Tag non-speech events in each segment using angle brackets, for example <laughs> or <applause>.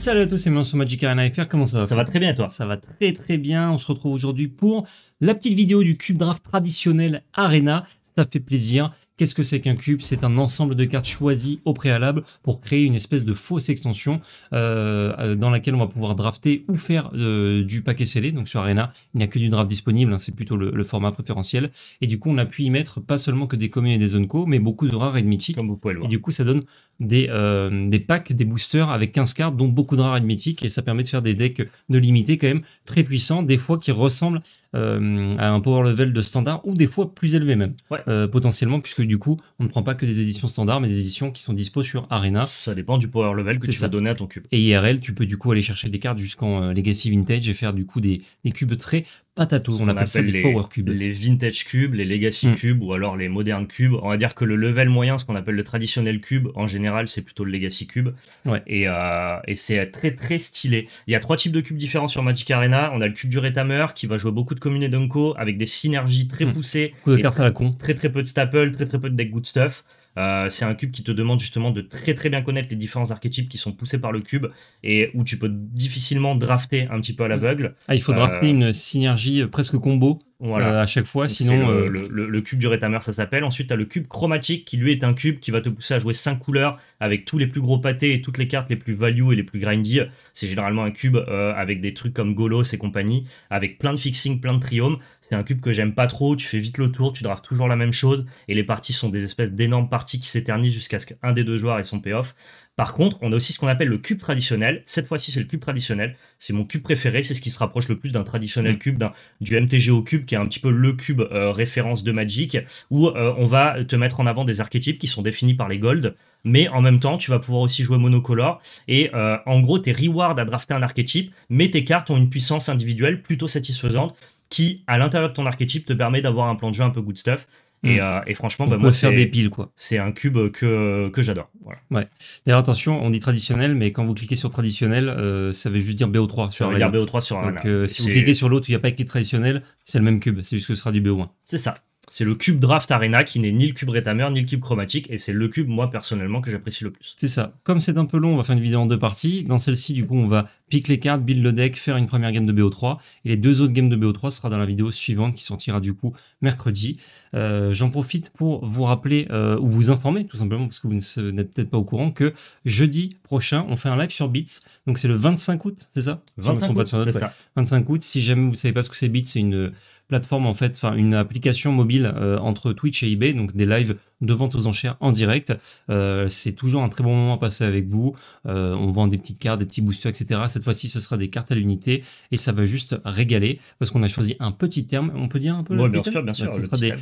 Salut à tous, c'est Milan sur Magic Arena FR, comment ça va Ça va très bien toi Ça va très très bien, on se retrouve aujourd'hui pour la petite vidéo du Cube Draft traditionnel Arena, ça fait plaisir. Qu'est-ce que c'est qu'un cube C'est un ensemble de cartes choisies au préalable pour créer une espèce de fausse extension euh, euh, dans laquelle on va pouvoir drafter ou faire euh, du paquet scellé. Donc sur Arena, il n'y a que du draft disponible, hein, c'est plutôt le, format préférentiel. Et du coup, on a pu y mettre pas seulement que des communes et des zones co, mais beaucoup de rares et de mythiques. Comme Et du coup, ça donne des, des packs, des boosters avec 15 cartes, dont beaucoup de rares et de mythiques. Et ça permet de faire des decks de limité quand même très puissants, des fois qui ressemblent euh, à un power level de standard ou des fois plus élevé même, euh, potentiellement, puisque du coup, on ne prend pas que des éditions standard mais des éditions qui sont dispo sur Arena. Ça dépend du power level que tu ça. vas donner à ton cube. Et IRL, tu peux du coup aller chercher des cartes jusqu'en euh, Legacy Vintage et faire du coup des cubes très on, appelle les, Les vintage cubes, les legacy hmm. cubes ou alors les modernes cubes. On va dire que le level moyen, ce qu'on appelle le traditionnel cube, en général, c'est plutôt le legacy cube. Euh, et, c'est très très stylé. Il y a trois types de cubes différents sur Magic Arena. On a le cube du Retamer qui va jouer beaucoup de communes et d'unco avec des synergies très hmm. poussées. la con. Très très peu de staples très très peu de deck good stuff. Euh, c'est un cube qui te demande justement de très très bien connaître les différents archétypes qui sont poussés par le cube et où tu peux difficilement drafter un petit peu à l'aveugle. Ah, il faut drafter euh, une synergie euh, presque combo voilà. Euh, à chaque fois, sinon. Euh, le, cube du rétamer, ça s'appelle. Ensuite, tu le cube chromatique qui, lui, est un cube qui va te pousser à jouer 5 couleurs avec tous les plus gros pâtés et toutes les cartes les plus value et les plus grindy. C'est généralement un cube euh, avec des trucs comme Golos et compagnie, avec plein de fixing, plein de triomes. C'est un cube que j'aime pas trop. Tu fais vite le tour, tu draves toujours la même chose et les parties sont des espèces d'énormes parties qui s'éternisent jusqu'à ce qu'un des deux joueurs ait son payoff. Par contre, on a aussi ce qu'on appelle le cube traditionnel. Cette fois-ci, c'est le cube traditionnel. C'est mon cube préféré. C'est ce qui se rapproche le plus d'un traditionnel mm. cube, du MTGO cube, qui est un petit peu le cube euh, référence de Magic, où euh, on va te mettre en avant des archétypes qui sont définis par les golds mais en même temps, tu vas pouvoir aussi jouer monocolore. Et euh, en gros, tes rewards à drafter un archétype, mais tes cartes ont une puissance individuelle plutôt satisfaisante qui, à l'intérieur de ton archétype, te permet d'avoir un plan de jeu un peu good stuff. Mm. Euh, et, franchement, bah, moi, faire des piles, quoi. C'est un cube que, euh, que j'adore. Ouais. D'ailleurs, attention, on dit traditionnel, mais quand vous cliquez sur traditionnel, euh, ça veut juste dire BO3. Ça veut dire BO3 sur un. Donc, si vous cliquez sur l'autre il n'y a pas écrit traditionnel, c'est le même cube. C'est juste que ce sera du BO1. C'est ça c'est le cube Draft Arena qui n'est ni le cube Retamer ni le cube chromatique et c'est le cube moi personnellement que j'apprécie le plus. C'est ça. Comme c'est un peu long, on va faire une vidéo en deux parties. Dans celle-ci, du coup, on va piquer les cartes, build le deck, faire une première game de BO3 et les deux autres games de BO3 sera dans la vidéo suivante qui sortira du coup mercredi. Euh, j'en profite pour vous rappeler euh, ou vous informer tout simplement parce que vous n'êtes peut-être pas au courant que jeudi prochain, on fait un live sur Beats. Donc c'est le 25 août, c'est ça 25 août, 25 août. Si jamais vous savez pas ce que c'est Beats, c'est une plateforme en fait, enfin une application mobile euh, entre Twitch et eBay, donc des lives de vente aux enchères en direct. Euh, c'est toujours un très bon moment à passer avec vous. Euh, on vend des petites cartes, des petits boosters, etc. Cette fois-ci, ce sera des cartes à l'unité et ça va juste régaler parce qu'on a choisi un petit terme. On peut dire un peu le bien sûr, bien sûr. ce sera des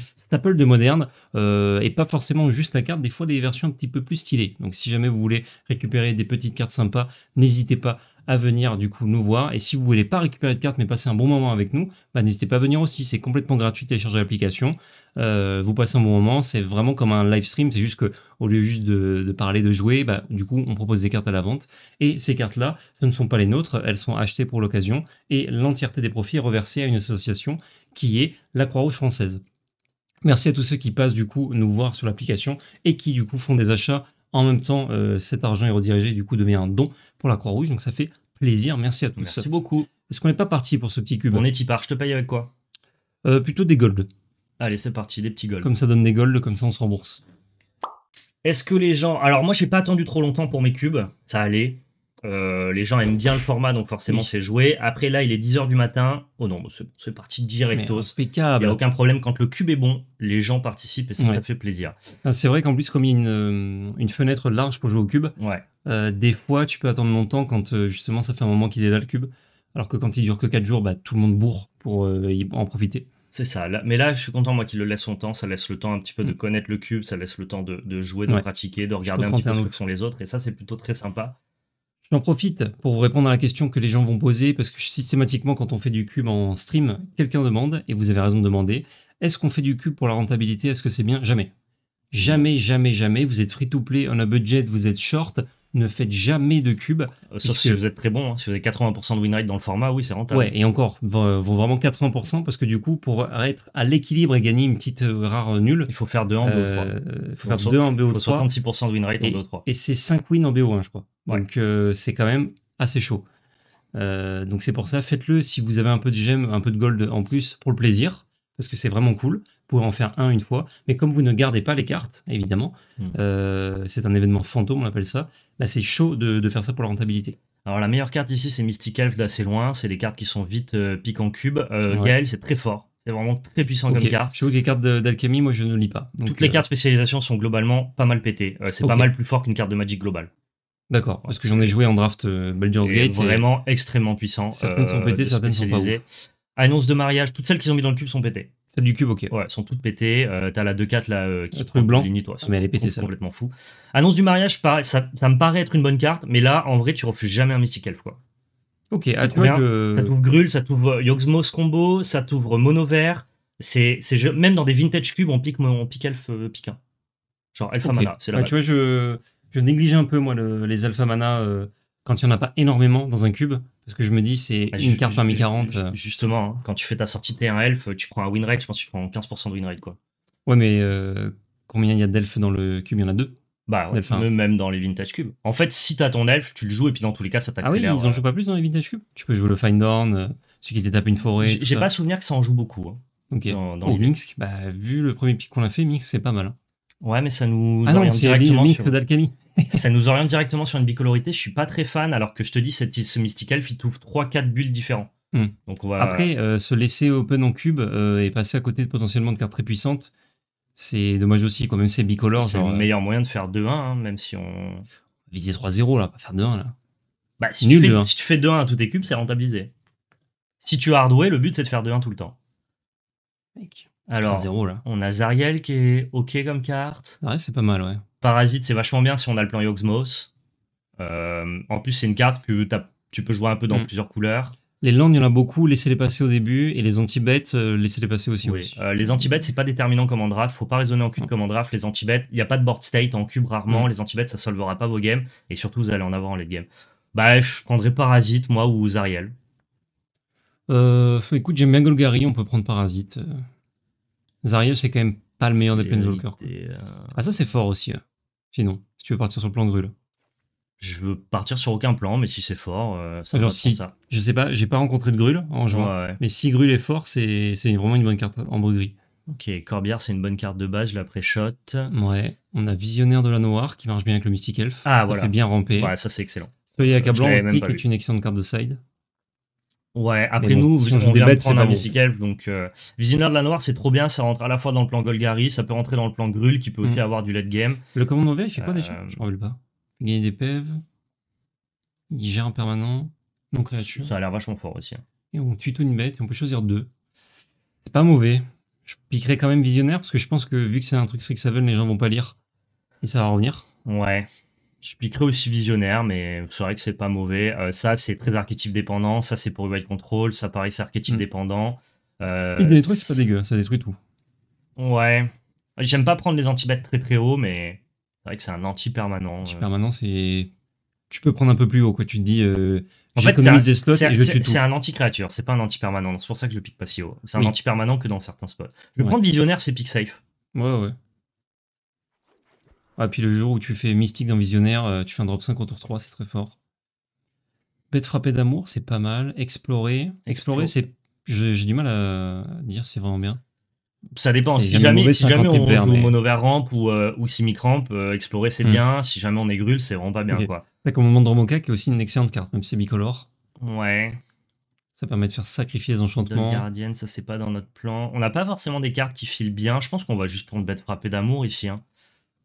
de moderne et pas forcément juste la carte. Des fois, des versions un petit peu plus stylées. Donc, si jamais vous voulez récupérer des petites cartes sympas, n'hésitez pas à venir du coup nous voir. Et si vous voulez pas récupérer de carte mais passer un bon moment avec nous, bah, n'hésitez pas à venir aussi. C'est complètement gratuit, télécharger l'application. Euh, vous passez un bon moment, c'est vraiment comme un live stream, c'est juste que au lieu juste de, parler de jouer, bah, du coup on propose des cartes à la vente. Et ces cartes-là, ce ne sont pas les nôtres, elles sont achetées pour l'occasion et l'entièreté des profits est reversée à une association qui est la Croix-Rouge française. Merci à tous ceux qui passent du coup nous voir sur l'application et qui du coup font des achats en même temps, euh, cet argent est redirigé, du coup, devient un don pour la Croix-Rouge. Donc ça fait plaisir. Merci à tous. Merci beaucoup. Est-ce qu'on n'est pas parti pour ce petit cube On est par. Je te paye avec quoi euh, Plutôt des golds. Allez, c'est parti, des petits golds. Comme ça donne des golds, comme ça on se rembourse. Est-ce que les gens. Alors moi, j'ai pas attendu trop longtemps pour mes cubes. Ça allait. Euh, les gens aiment bien le format, donc forcément c'est joué. Après là, il est 10h du matin. Oh non, c'est parti directos. Il n'y a aucun problème. Quand le cube est bon, les gens participent et ça, fait plaisir. Ah, c'est vrai qu'en plus, comme il y a une, euh, fenêtre large pour jouer au cube, euh, des fois tu peux attendre longtemps quand justement ça fait un moment qu'il est là le cube. Alors que quand il dure que 4 jours, bah, tout le monde bourre pour en profiter. C'est ça. mais là, je suis content, moi, qu'il le laisse son temps. Ça laisse le temps un petit peu de mm. connaître le cube, ça laisse le temps de, jouer, de pratiquer, de regarder un petit peu ce que sont les autres. Et ça, c'est plutôt très sympa. J'en profite pour vous répondre à la question que les gens vont poser parce que systématiquement quand on fait du cube en stream, quelqu'un demande, et vous avez raison de demander, est-ce qu'on fait du cube pour la rentabilité Est-ce que c'est bien Jamais. Jamais, jamais, jamais. Vous êtes free to play, on a budget, vous êtes short ne faites jamais de cube. Euh, sauf si vous êtes très bon, hein. si vous avez 80% de win dans le format, oui, c'est rentable. Ouais, et encore, vaut vraiment 80% parce que du coup, pour être à l'équilibre et gagner une petite euh, rare nulle, il faut faire 2 en BO3. il euh, faut en BO3. 66% de win en BO3. Et c'est 5 wins en BO1, je crois. Donc c'est quand même assez chaud. donc c'est pour ça, faites-le si vous avez un peu de gemme, un peu de gold en plus pour le plaisir, parce que c'est vraiment cool pouvez en faire un une fois, mais comme vous ne gardez pas les cartes, évidemment, hmm. euh, c'est un événement fantôme, on appelle ça, bah c'est chaud de, faire ça pour la rentabilité. Alors la meilleure carte ici, c'est Mystic Elf d'assez loin, c'est les cartes qui sont vite euh, piquant en cube. Euh, Gaël, c'est très fort, c'est vraiment très puissant comme carte. Je vois que les cartes d'alchimie, moi je ne lis pas. Toutes les euh, cartes spécialisation sont globalement pas mal pétées, c'est pas mal plus fort qu'une carte de Magic globale. D'accord, parce que j'en ai joué en draft Baldur's Gate. C'est Vraiment extrêmement puissant. Certaines sont pétées, certaines sont pas. Annonce de mariage, toutes celles qu'ils ont mis dans le cube sont pétées. Celle du cube, ok. Ouais, sont toutes pétées. Euh, t'as la 2-4 là euh, qui est blanc. Ah, mais elle est pétée, ça. Complètement fou. Annonce du mariage, ça, ça, me paraît être une bonne carte, mais là, en vrai, tu refuses jamais un Mystic Elf, quoi. Ok, à ah, toi, je... Ça t'ouvre Grul, ça t'ouvre euh, Yogsmos combo, ça t'ouvre Mono Vert. C'est, c'est, même dans des vintage cubes, on pique, on pique Elf Genre Alpha Mana, c'est là. tu vois, je, je néglige un peu, moi, les Alpha Mana quand il n'y en a pas énormément dans un cube, parce que je me dis, c'est bah, une carte parmi 40. Euh. Justement, hein, quand tu fais ta sortie t un Elf, tu prends un win rate, je pense que tu prends 15% de win rate, quoi. Ouais, mais euh, combien il y a d'elfes dans le cube Il y en a deux. Bah, même dans les vintage cubes. En fait, si t'as ton elf, tu le joues et puis dans tous les cas, ça t'accélère. Ah oui, ils en euh. jouent pas plus dans les vintage cubes Tu peux jouer le findorn, celui qui tapé une forêt. J'ai pas souvenir que ça en joue beaucoup. Donc hein, ok. Dans, oh, Minsk, bah, vu le premier pic qu'on a fait, Minsk, c'est pas mal. Hein. Ouais, mais ça nous. Ah non, c'est directement. d'alchimie ça nous oriente directement sur une bicolorité. Je suis pas très fan, alors que je te dis, cette, ce Mystic Elf, il t'ouvre 3-4 bulles différents hmm. Donc on va... Après, euh, se laisser open en cube euh, et passer à côté de potentiellement de cartes très puissantes, c'est dommage aussi. Quand même, c'est bicolore. C'est le euh, meilleur moyen de faire 2-1, hein, même si on. visait 3-0, là, pas faire 2-1, là. Bah, si, tu fais, 2-1 à tous tes cubes, c'est rentabilisé. Si tu as hardware, le but, c'est de faire 2-1 tout le temps. Mec. Alors, 0, là. on a Zariel qui est OK comme carte. Ouais, c'est pas mal, ouais. Parasite, c'est vachement bien si on a le plan Yoxmos. Euh, en plus, c'est une carte que tu peux jouer un peu dans mm. plusieurs couleurs. Les landes, il y en a beaucoup, laissez-les passer au début, et les Antibêtes, euh, laissez-les passer aussi. Euh, les Antibêtes, c'est pas déterminant comme en draft, faut pas raisonner en cube mm. comme en draft. Les anti il n'y a pas de board state en cube rarement, mm. les anti ça ça solvera pas vos games, et surtout, vous allez en avoir en late game. Bah, je prendrais Parasite, moi, ou Zariel. Euh, écoute, j'aime bien Golgari, on peut prendre Parasite. Zariel, c'est quand même pas le meilleur des Planeswalkers. Ah, ça, c'est fort aussi. Hein. Sinon, si tu veux partir sur le plan de Grul Je veux partir sur aucun plan, mais si c'est fort, euh, ça Genre comme ça. Je sais pas, j'ai pas rencontré de Grul en jouant. Mais si Grul est fort, c'est vraiment une bonne carte en gris. Ok, Corbière, c'est une bonne carte de base, je la pré-shot. Ouais, on a Visionnaire de la Noire qui marche bien avec le Mystic Elf. Ah ça Fait bien ramper. Ouais, ça c'est excellent. Soyez accablant, c'est une excellente carte de side. Ouais, après nous, on, vient de prendre un mystical donc euh, Visionnaire de la Noire, c'est trop bien, ça rentre à la fois dans le plan Golgari, ça peut rentrer dans le plan Grul, qui peut aussi mm. avoir du late game. Le commandant V, il fait quoi déjà euh, Je me rappelle pas. Il des pèves, il gère un permanent, non créature. Ça a l'air vachement fort aussi. Hein. Et on tuto une bête, et on peut choisir deux. C'est pas mauvais. Je piquerai quand même Visionnaire, parce que je pense que vu que c'est un truc Strixhaven, les gens vont pas lire, et ça va revenir. Ouais. Je piquerai aussi visionnaire, mais c'est vrai que c'est pas mauvais. Euh, ça, c'est très archétype dépendant. Ça, c'est pour UI Control. Ça, pareil, c'est archétype mm. dépendant. Euh, détruit, c'est pas dégueu. Hein, ça détruit tout. Ouais. J'aime pas prendre les anti-bêtes très très haut, mais c'est vrai que c'est un anti-permanent. Euh. Anti-permanent, c'est. Tu peux prendre un peu plus haut, quoi. Tu te dis. Euh, en fait, c'est un, anti-créature, c'est pas un anti-permanent. C'est pour ça que je le pique pas si haut. C'est un anti-permanent que dans certains spots. Je vais prendre Visionnaire, c'est pick safe. Ouais, ouais. Ah, puis le jour où tu fais Mystique dans Visionnaire, euh, tu fais un drop 5 autour 3, c'est très fort. Bête frappée d'amour, c'est pas mal. Explorer, explorer, c'est. J'ai du mal à dire, c'est vraiment bien. Ça dépend. Si jamais, on joue ramp ou, euh, ou Simic Ramp, euh, explorer c'est hmm. bien. Si jamais on est grul, c'est vraiment pas bien. quoi. T'as comme moment qui est aussi une excellente carte, même si c'est bicolore. Ouais. Ça permet de faire sacrifier les enchantements. Gardienne, ça c'est pas dans notre plan. On n'a pas forcément des cartes qui filent bien. Je pense qu'on va juste prendre bête frappée d'amour ici. Hein.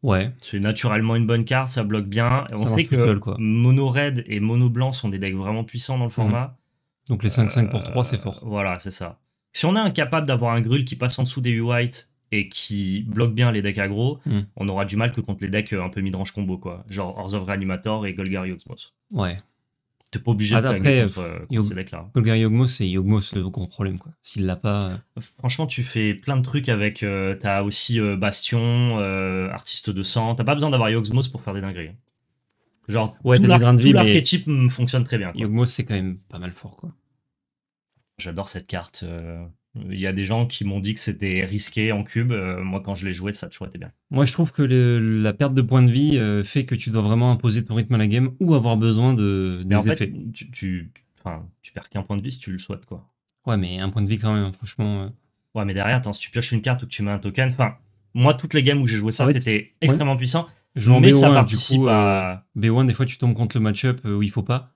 Ouais. C'est naturellement une bonne carte, ça bloque bien. Et on sait que mono red et mono blanc sont des decks vraiment puissants dans le mhm. format. Donc les 5-5 pour 3, euh, c'est fort. Voilà, c'est ça. Si on est incapable d'avoir un grul qui passe en dessous des U-White et qui bloque bien les decks aggro, mhm. on aura du mal que contre les decks un peu midrange combo, quoi. Genre hors of Reanimator et Golgari Osmos. Ouais pas obligé de contre, euh, ces decks là Colgar Yogmos, c'est Yogmos le gros problème. quoi. S'il l'a pas. Euh. Franchement, tu fais plein de trucs avec. Euh, t'as aussi Bastion, Artiste de sang. T'as pas besoin d'avoir Yogmos pour faire des dingueries. Hein. Genre, ouais, tout l'archétype mais... fonctionne très bien. Yogmos, c'est quand même pas mal fort. quoi. J'adore cette carte. Il y a des gens qui m'ont dit que c'était risqué en cube. Euh, moi, quand je l'ai joué, ça te bien. Moi, je trouve que la perte de points de vie euh, fait que tu dois vraiment imposer ton rythme à la game ou avoir besoin de, des effets. tu, enfin, tu perds qu'un point de vie si tu le souhaites, quoi. Ouais, mais un point de vie quand même, hein, franchement. Euh. Ouais, mais derrière, si tu pioches une carte ou que tu mets un token, enfin, moi, toutes les games où j'ai joué ça, c'était extrêmement puissant. Je mais ça participe à... B1, des fois, tu tombes contre le match-up où il faut pas.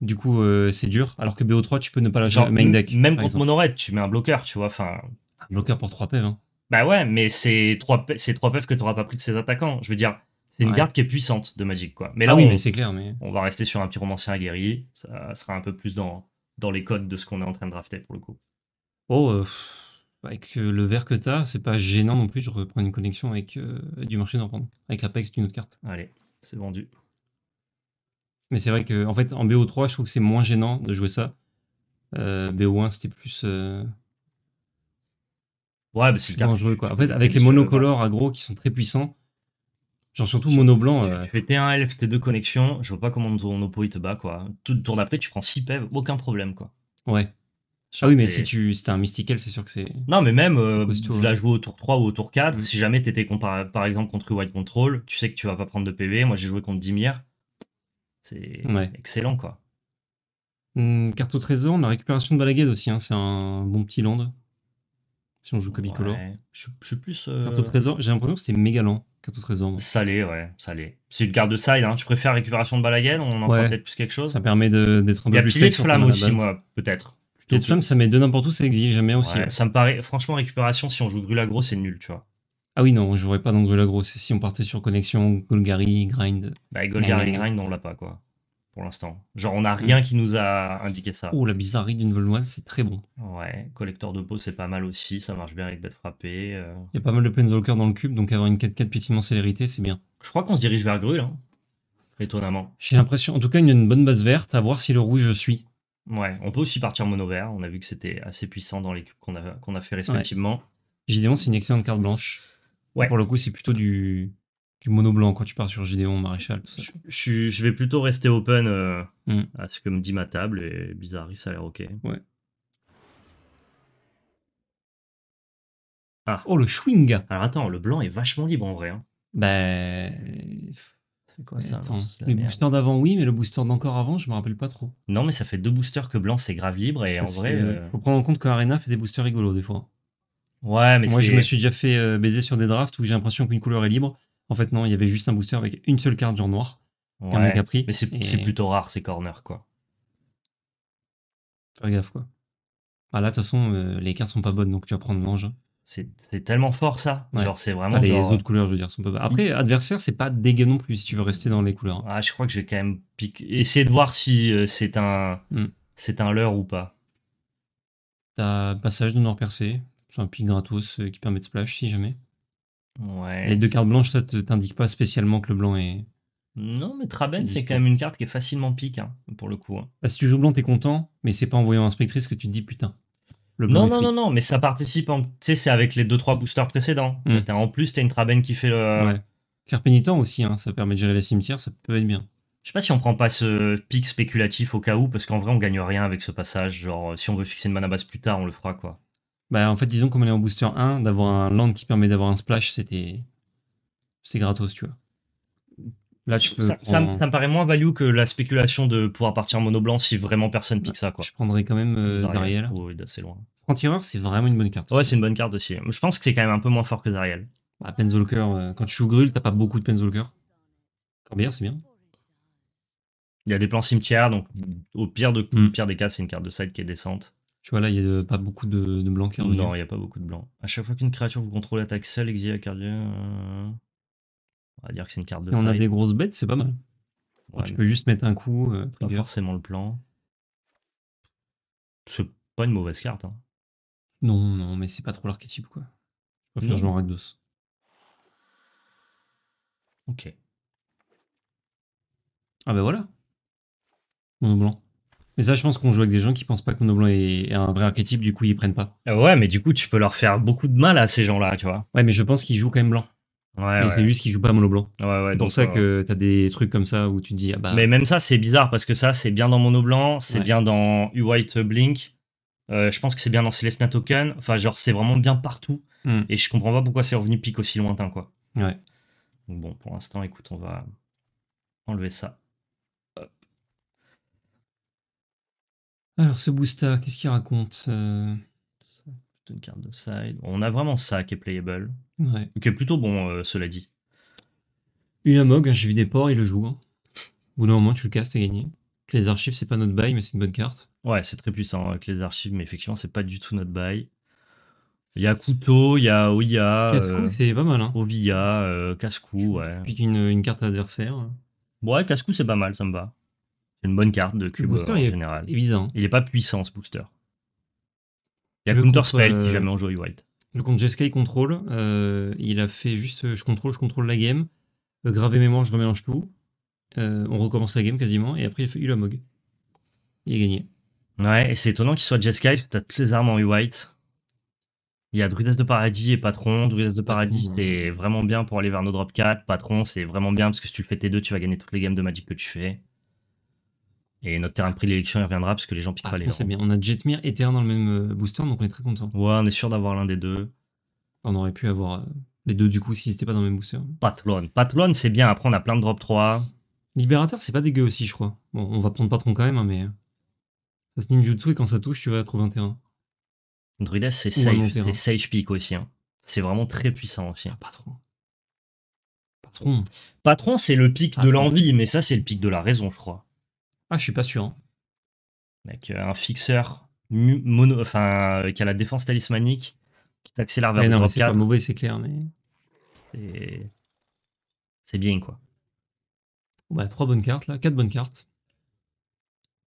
Du coup, euh, c'est dur. Alors que BO3, tu peux ne pas lâcher main deck. Même contre monorette tu mets un bloqueur, tu vois. Enfin, un bloqueur pour 3 PEV. Hein. Bah ouais, mais c'est 3, c'est que tu n'auras pas pris de ses attaquants. Je veux dire, c'est une carte qui est puissante de Magic, quoi. Mais ah là, oui, on, mais c'est clair. Mais... On va rester sur un pyromancien aguerri. Ça sera un peu plus dans, dans les codes de ce qu'on est en train de drafter pour le coup. Oh, euh, avec euh, le vert que t'as, c'est pas gênant non plus. Je reprends une connexion avec du marché prendre avec l'Apex d'une autre carte. Allez, c'est vendu. Mais c'est vrai que en fait en BO3, je trouve que c'est moins gênant de jouer ça. Euh, BO1, c'était plus euh, Ouais, mais c'est le cas. dangereux quoi. En fait, avec les monocolores agro qui sont très puissants, genre surtout mono blanc. Euh, tu, fais T1 elf T2 connexion, je vois pas comment ton oppo te bat quoi. Tout le tour tu prends 6 PEV, aucun problème quoi. Ouais. Ah oui, mais si tu c'était un Mystic Elf, c'est sûr que c'est. Non, mais même, euh, tu l'as hein. joué au tour 3 ou au tour 4. Mm. Si jamais tu étais par exemple contre White Control, tu sais que tu vas pas prendre de PV. Moi, j'ai joué contre Dimir. C'est excellent, quoi. carto hum, carte au trésor, la récupération de Balagued aussi, hein, c'est un bon petit land. Si on joue comme Ouais. Je, suis plus. Euh... Carte au j'ai l'impression que c'était méga lent, carte au trésor. ça Salé, ouais, salé. C'est une carte de side, hein. tu préfères récupération de Balagued On en prend peut-être plus quelque chose. Ça permet d'être un peu plus. Il y a de flamme hein, aussi, moi, peut-être. Pied de flamme, ça met de n'importe où, ça exige jamais aussi. ça me paraît, franchement, récupération, si on joue Grulagro, c'est nul, tu vois. Ah oui, non, j'aurais pas la grosse. Si on partait sur connexion, Golgari, Grind. Bah, Golgari, Grind, on l'a pas, quoi. Pour l'instant. Genre, on n'a rien mm. qui nous a indiqué ça. Oh, la bizarrerie d'une Volnoise, c'est très bon. Ouais, collecteur de peau, c'est pas mal aussi. Ça marche bien avec bête frappée. Euh. Il y a pas mal de Planeswalker dans le cube, donc avoir une 4-4 petitement célérité, c'est bien. Je crois qu'on se dirige vers Grul, hein. étonnamment. J'ai l'impression, en tout cas, une, une bonne base verte, à voir si le rouge suit. Ouais, on peut aussi partir mono vert. On a vu que c'était assez puissant dans les cubes qu'on a, fait respectivement. Ouais. c'est une excellente carte blanche. Ouais. Pour le coup, c'est plutôt du, mono blanc quand tu pars sur Gideon, Maréchal, tout ça. Je, vais plutôt rester open euh, mm. à ce que me dit ma table et bizarre ça a l'air ok. Ouais. Ah. Oh, le swing Alors attends, le blanc est vachement libre en vrai. Ben. Quoi, ça, attends, les boosters d'avant, oui, mais le booster d'encore avant, je me rappelle pas trop. Non, mais ça fait deux boosters que blanc, c'est grave libre et en vrai. Euh... Faut prendre en compte que Arena fait des boosters rigolos des fois. Ouais, mais Moi, je me suis déjà fait euh, baiser sur des drafts où j'ai l'impression qu'une couleur est libre. En fait, non, il y avait juste un booster avec une seule carte, genre noir, pris. Mais c'est plutôt rare ces corners, quoi. Fais gaffe, quoi. bah là, de toute façon, euh, les cartes sont pas bonnes, donc tu vas prendre mange. Hein. C'est tellement fort ça. Genre, c'est vraiment. les euh, autres couleurs, je veux dire, sont pas bonnes. Après, adversaire, c'est pas dégueu non plus si tu veux rester dans les couleurs. Hein. Ah, je crois que je vais quand même essayer de voir si c'est un. Hmm. C'est un leurre ou pas. T'as passage de noir percé, c'est un pic gratos euh, qui permet de splash si jamais. les deux cartes blanches, ça ne t'indique pas spécialement que le blanc est. Non, mais Traben, c'est quand même une carte qui est facilement pique, hein, pour le coup. Hein. Bah, si tu joues blanc, t'es content, mais c'est pas en voyant un que tu te dis putain. Le blanc non, non, non, non, mais ça participe en. Tu sais, c'est avec les 2-3 boosters précédents. Hmm. en plus, t'as une Traben qui fait le. Ouais. Pénitent aussi, hein, ça permet de gérer les cimetière, ça peut être bien. Je sais pas si on prend pas ce pic spéculatif au cas où, parce qu'en vrai, on gagne rien avec ce passage. Genre, si on veut fixer une mana base plus tard, on le fera, quoi. Bah, en fait, disons qu'on est en booster 1, d'avoir un land qui permet d'avoir un splash, c'était. C'était gratos, tu vois. Là, tu peux ça, me paraît moins value que la spéculation de pouvoir partir en mono blanc si vraiment personne pique bah, ça. Quoi. Je prendrais quand même euh, Zariel. Oh, oui, d'assez loin. Frontier, c'est vraiment une bonne carte. Ouais, c'est une bonne carte aussi. Je pense que c'est quand même un peu moins fort que Zariel. À bah, Penzolker, euh, quand tu joues Grul, t'as pas beaucoup de Penzolker. Corbière, c'est bien. Il y a des plans cimetières, donc au pire, de, hmm. pire des cas, c'est une carte de side qui est décente. Tu vois, là, il n'y a pas beaucoup de, blancs qui Non, il n'y a pas beaucoup de blancs. À chaque fois qu'une créature vous contrôle attaque seule, exilée cardien, euh, on va dire que c'est une carte de. on a des grosses bêtes, c'est pas mal. tu peux juste mettre un coup. Euh, pas forcément le plan. C'est pas une mauvaise carte. Hein. Non, non, mais c'est pas trop l'archétype, quoi. Je préfère jouer en Ragdos. Ok. Ah ben voilà. mon blanc. Mais ça, je pense qu'on joue avec des gens qui pensent pas que Mono Blanc est un vrai archétype, du coup, ils prennent pas. Ah ouais, mais du coup, tu peux leur faire beaucoup de mal à ces gens-là, tu vois. Ouais, mais je pense qu'ils jouent quand même blanc. Ouais, c'est juste qu'ils jouent pas mono blanc. Ouais, c'est pour ça euh, que t'as des trucs comme ça où tu te dis ah bah. Mais même ça c'est bizarre parce que ça c'est bien dans mono blanc, c'est bien dans U-White Blink, euh, je pense que c'est bien dans Celestia Token. Enfin genre c'est vraiment bien partout hmm. et je comprends pas pourquoi c'est revenu pic aussi lointain quoi. Ouais. Donc bon pour l'instant écoute on va enlever ça. Alors, ce booster, qu'est-ce qu'il raconte euh? Une carte de side. On a vraiment ça qui est playable. Ouais. Qui est plutôt bon, euh, cela dit. Une Amog, je vis des ports, il le joue. Hein. Au bout d'un moment, tu le casses, et gagné. Que les archives, c'est pas notre bail, mais c'est une bonne carte. Ouais, c'est très puissant hein, avec les archives, mais effectivement, c'est pas du tout notre bail. Il y a couteau, il y a Oya. casse euh, c'est pas mal. Hein. Ovia, Cascou, ouais. Puis une, carte adversaire. Ouais, casse c'est pas mal, ça me va. C'est une bonne carte de cube booster, en général. Hein. Il n'est pas puissant ce booster. Il y a Counter Spell si euh, jamais en joue white. Le compte Jeskai contrôle. Euh, il a fait juste je contrôle, je contrôle la game, euh, Graver mes mémoire, je remélange tout. on recommence la game quasiment, et après il a fait Ulamog. Il a gagné. Ouais, et c'est étonnant qu'il soit Jeskai parce que t'as toutes les armes en white Il y a Druidas de Paradis et Patron. Druidas de Paradis, c'est vraiment bien pour aller vers nos drop 4. Patron, c'est vraiment bien parce que si tu le fais tes deux, tu vas gagner toutes les games de Magic que tu fais. Et notre terrain de l'élection il reviendra parce que les gens piquent ah, pas les On a Jetmir et Terrain dans le même euh, booster, donc on est très content. Ouais, on est sûr d'avoir l'un des deux. On aurait pu avoir euh, les deux du coup s'ils n'étaient pas dans le même booster. Patron. Patron c'est bien. Après, on a plein de drop 3. Libérateur, c'est pas dégueu aussi, je crois. Bon, on va prendre Patron quand même, hein, mais. Euh, ça se ninjutsu et quand ça touche, tu vas trouver un terrain. c'est sage c'est aussi. Hein. C'est vraiment très puissant aussi. Ah, patron. Patron. Patron, c'est le pic de l'envie, mais ça, c'est le pic de la raison, je crois. Ah, je suis pas sûr. Hein. Avec euh, un fixeur mono, euh, qui a la défense talismanique, qui t'accélère vers le C'est pas mauvais, c'est clair, mais. C'est bien, quoi. Bah, trois bonnes cartes, là. Quatre bonnes cartes.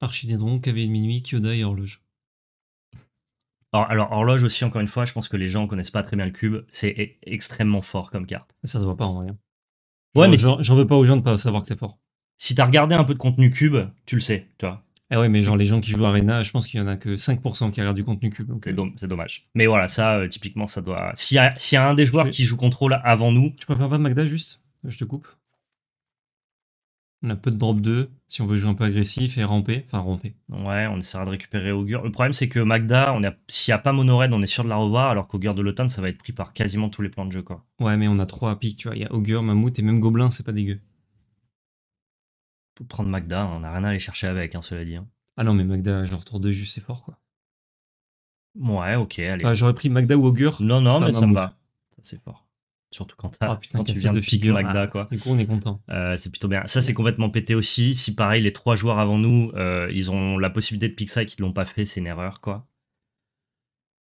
Archidédron, KV de Minuit, Kyoda et Horloge. Alors, Horloge aussi, encore une fois, je pense que les gens connaissent pas très bien le cube. C'est e-, extrêmement fort comme carte. Ça se voit pas en rien. Hein. Ouais, mais j'en veux pas aux gens de pas savoir que c'est fort si t'as regardé un peu de contenu cube, tu le sais, tu vois. Ah ouais, mais genre les gens qui jouent à Arena, je pense qu'il y en a que 5% qui regardent du contenu cube. Donc... C'est dommage. Mais voilà, ça, euh, typiquement, ça doit. S'il y, a un des joueurs qui joue contrôle avant nous. Tu préfères pas Magda juste Je te coupe. On a peu de drop 2 si on veut jouer un peu agressif et ramper. Enfin, ramper. Ouais, on essaiera de récupérer Augur. Le problème, c'est que Magda, on s'il n'y a pas Monored, on est sûr de la revoir, alors qu'Augur de l'automne, ça va être pris par quasiment tous les plans de jeu, quoi. Ouais, mais on a trois à tu vois. Il y a Augur, Mammouth et même Gobelin, c'est pas dégueu. Pour prendre Magda, on n'a rien à aller chercher avec, hein, cela dit. Hein. Ah non, mais Magda, genre retourne de jus, c'est fort, quoi. Ouais, ok, allez. J'aurais pris Magda ou Augur. non, non, mais ça Ça, c'est fort. Surtout quand, ah, tu viens de figure Magda, quoi. Du coup, on est content. Euh, c'est plutôt bien. Ça, c'est complètement pété aussi. Si pareil, les trois joueurs avant nous, euh, ils ont la possibilité de pick ça et qu'ils l'ont pas fait, c'est une erreur, quoi.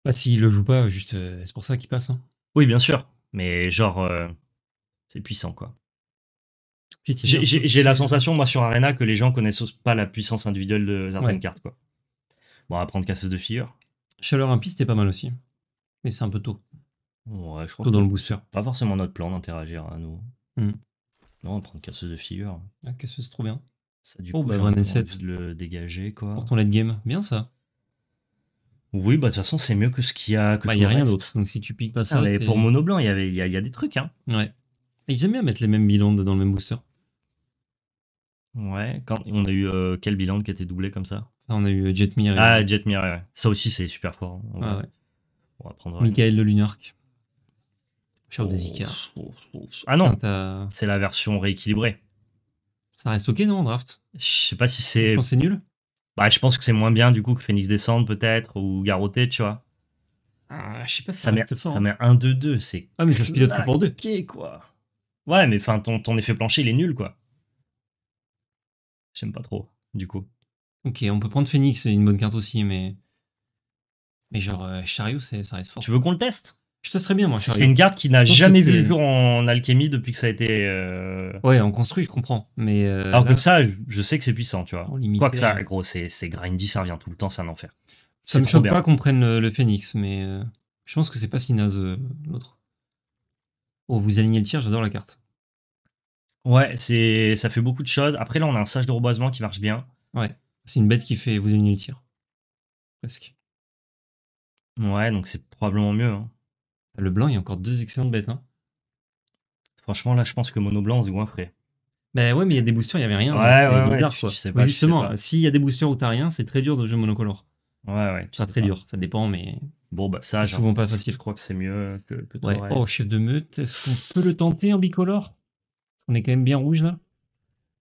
Bah, ne le jouent pas, juste, euh, c'est pour ça qu'il passe. Hein. Oui, bien sûr. Mais genre, c'est puissant, quoi. Hein. J'ai la sensation, moi, sur Arena, que les gens connaissent pas la puissance individuelle de certaines cartes. Quoi. Bon, à prendre casseuse de figure. Chaleur impie, c'était pas mal aussi. Mais c'est un peu tôt. Ouais, je crois tôt dans le booster. Pas forcément notre plan d'interagir à hein, nous. Hmm. Non, on prendre casseuse de figure. Ah, casseuse, trop bien. Ça, du oh, coup, bah, de le dégager, quoi. Pour ton late game. Bien ça. Oui, bah de toute façon, c'est mieux que ce qu'il y a. Que il bah, y a rien d'autre. Donc si tu piques pas ça. pour mono blanc, il y, avait, il, y a, des trucs. Hein. Ouais. ils aiment bien mettre les mêmes bilans dans le même booster. Ouais, quand on a eu euh, quel bilan qui a été doublé comme ça? on a eu euh, Jetmir. Ah, Jetmir, ouais. Ça aussi, c'est super fort. Ah, ouais. on va prendre Michael de Lunark. Shout des Icar. Ah non, c'est la version rééquilibrée. Ça reste ok non draft? Je sais pas si c'est Je pense que c'est nul. Bah, je pense que c'est moins bien du coup que Phoenix Descend peut-être ou Garroté, tu vois. Ah, je sais pas si ça met, reste fort. ça hein. met 1-2-2, c'est Ah mais ça se pilote que pour deux. Ok, quoi. Ouais, mais enfin, ton, ton effet plancher, il est nul, quoi. J'aime pas trop, du coup. Ok, on peut prendre Phoenix, c'est une bonne carte aussi, mais. Mais genre, euh, Chariot, ça reste fort. Tu veux qu'on le teste Je testerais bien, moi, C'est une carte qui n'a jamais vu le jour en alchimie depuis que ça a été. Euh, ouais, on construit, je comprends. Mais. Euh, Alors que ça, je- sais que c'est puissant, tu vois. Quoi que ça, gros, c'est c'est grindy, ça revient tout le temps, c'est un enfer. Ça me choque pas qu'on prenne le, Phoenix, mais je pense que c'est pas si naze l'autre. Oh, vous alignez le tir, j'adore la carte. Ouais, c'est ça fait beaucoup de choses. Après, là, on a un sage de reboisement qui marche bien. Ouais, c'est une bête qui fait vous donner le tir. Presque. Ouais, donc c'est probablement mieux. Hein. Le blanc, il y a encore deux excellentes bêtes. Hein. Franchement, là, je pense que mono blanc, on se frais. Ben ouais, mais il y a des boosters, il n'y avait rien. Hein. Ouais, ouais, sais pas, justement, s'il y a des boosters où t'as rien, c'est très dur de jouer monocolore. Ouais, ouais. C'est très dur, ça dépend, mais Bon, bah, ça, c'est souvent pas facile. je crois que c'est mieux que, toi. Ouais. Oh, chef de meute, est-ce qu'on peut le tenter en bicolore on est quand même bien rouge là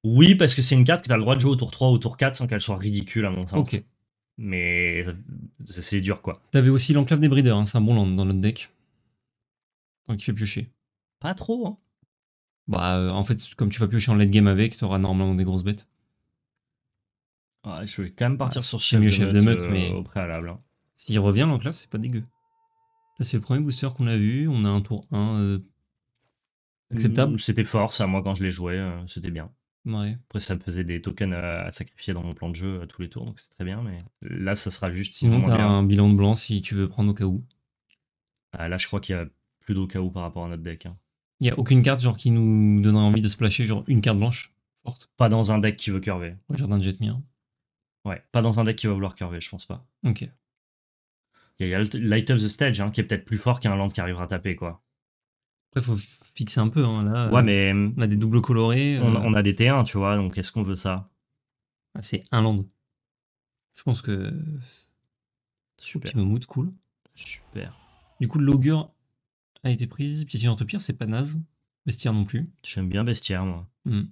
Oui, parce que c'est une carte que tu as le droit de jouer au tour 3 ou au tour 4 sans qu'elle soit ridicule à mon sens. Ok. Mais c'est dur quoi. T'avais aussi l'enclave des breeders, hein, c'est un bon land dans notre deck. Donc il fait piocher. Pas trop, hein. Bah, euh, en fait, comme tu vas piocher en late game avec, auras normalement des grosses bêtes. Ah, je vais quand même partir ah, sur chef, de, chef de meute, euh, mais au préalable. Hein. S'il revient, l'enclave, c'est pas dégueu. Là, c'est le premier booster qu'on a vu. On a un tour 1 Acceptable. Mmh. C'était fort, ça, moi, quand je l'ai joué, euh, c'était bien. Ouais. Après, ça me faisait des tokens à, sacrifier dans mon plan de jeu à tous les tours, donc c'est très bien. Mais là, ça sera juste. Sinon, t'as un bilan de blanc si tu veux prendre au cas où. Ah, là, je crois qu'il y a plus d'au cas où par rapport à notre deck. Hein. Il y n'y a aucune carte genre qui nous donnerait envie de splasher, genre une carte blanche forte. Pas dans un deck qui veut curver. jardin de Jetmir. Ouais, pas dans un deck qui va vouloir curver, je pense pas. Ok. Il y a, Light of the Stage, hein, qui est peut-être plus fort qu'un land qui arrivera à taper, quoi. Après, faut fixer un peu. Hein, là, ouais, euh, mais euh, on a des doubles colorés. On, a euh. des T1, tu vois. Donc, est-ce qu'on veut ça ah, C'est un land. Je pense que. Super. Petit mammouth, cool. Super. Du coup, l'augure a été prise. Petit pire, c'est pas naze. Bestiaire non plus. J'aime bien Bestiaire, moi. Hmm.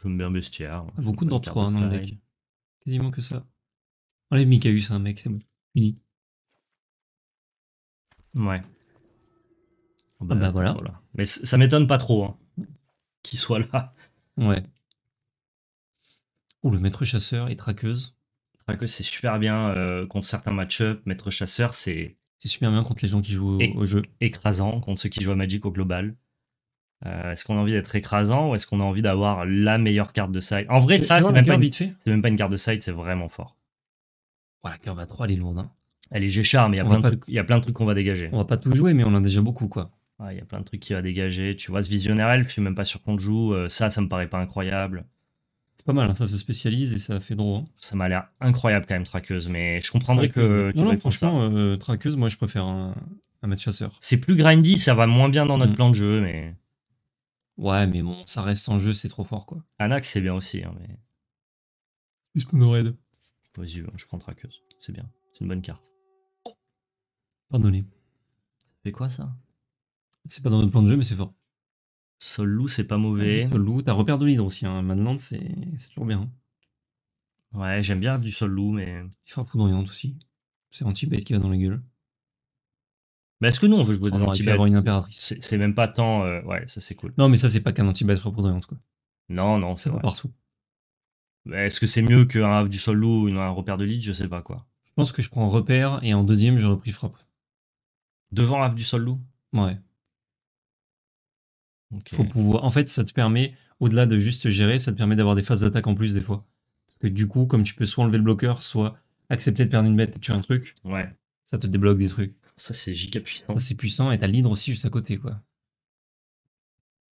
J'aime bien Bestiaire. Ah, beaucoup de dans le deck. Quasiment que ça. Enlève Mikaus, un hein, mec, c'est bon. Fini. Ouais. Ah bah, bah, voilà. Mais ça m'étonne pas trop hein, qu'il soit là. Ouais. Ou le maître chasseur et traqueuse. Traqueuse, c'est super bien euh, contre certains match Maître chasseur, c'est. C'est super bien contre les gens qui jouent au, jeu. Écrasant contre ceux qui jouent à Magic au global. Euh, est-ce qu'on a envie d'être écrasant ou est-ce qu'on a envie d'avoir la meilleure carte de side En vrai, ça, c'est même, pas une... carte de side, c'est vraiment fort. curve à 3, elle est lourde. Hein. Elle Géchard, mais il y a plein de trucs qu'on va dégager. On va pas tout jouer, mais on en a déjà beaucoup, quoi. Il y a plein de trucs qui va dégager. Tu vois, ce visionnaire elf, je suis même pas sûr qu'on le joue. Euh, ça, ça me paraît pas incroyable. C'est pas mal, hein, ça se spécialise et ça fait drôle. Hein. Ça m'a l'air incroyable quand même, traqueuse, mais je comprendrais que non, franchement, euh, traqueuse, moi je préfère un, un chasseur. C'est plus grindy, ça va moins bien dans notre mm. plan de jeu, mais Ouais, mais bon, ça reste en jeu, c'est trop fort quoi. Anax, c'est bien aussi. hein, mais Plus red vas-y, je prends traqueuse. C'est bien. C'est une bonne carte. Pardonnez. fait quoi ça c'est pas dans notre plan de jeu, mais c'est fort. Sol loup, c'est pas mauvais. Sol loup, t'as repère de lead aussi. Hein. c'est toujours bien. Ouais, j'aime bien du sol loup, mais. Il fera aussi. C'est anti-bête qui va dans la gueule. Mais est-ce que nous, on veut jouer des anti-bêtes avoir une impératrice. C'est même pas tant. Euh, ouais, ça c'est cool. Non, mais ça, c'est pas qu'un anti-bête représentant, quoi. Non, non, c'est pas partout. Est-ce que c'est mieux qu'un du sol loup ou un repère de lead Je sais pas, quoi. Je pense que je prends repère et en deuxième, je repris frappe. Devant Havre du sol loup Ouais pouvoir... En fait, ça te permet, au-delà de juste gérer, ça te permet d'avoir des phases d'attaque en plus des fois. Parce que du coup, comme tu peux soit enlever le bloqueur, soit accepter de perdre une bête et tuer un truc, ouais. ça te débloque des trucs. Ça, c'est giga puissant. Ça, c'est puissant. Et t'as l'hydre aussi juste à côté, quoi.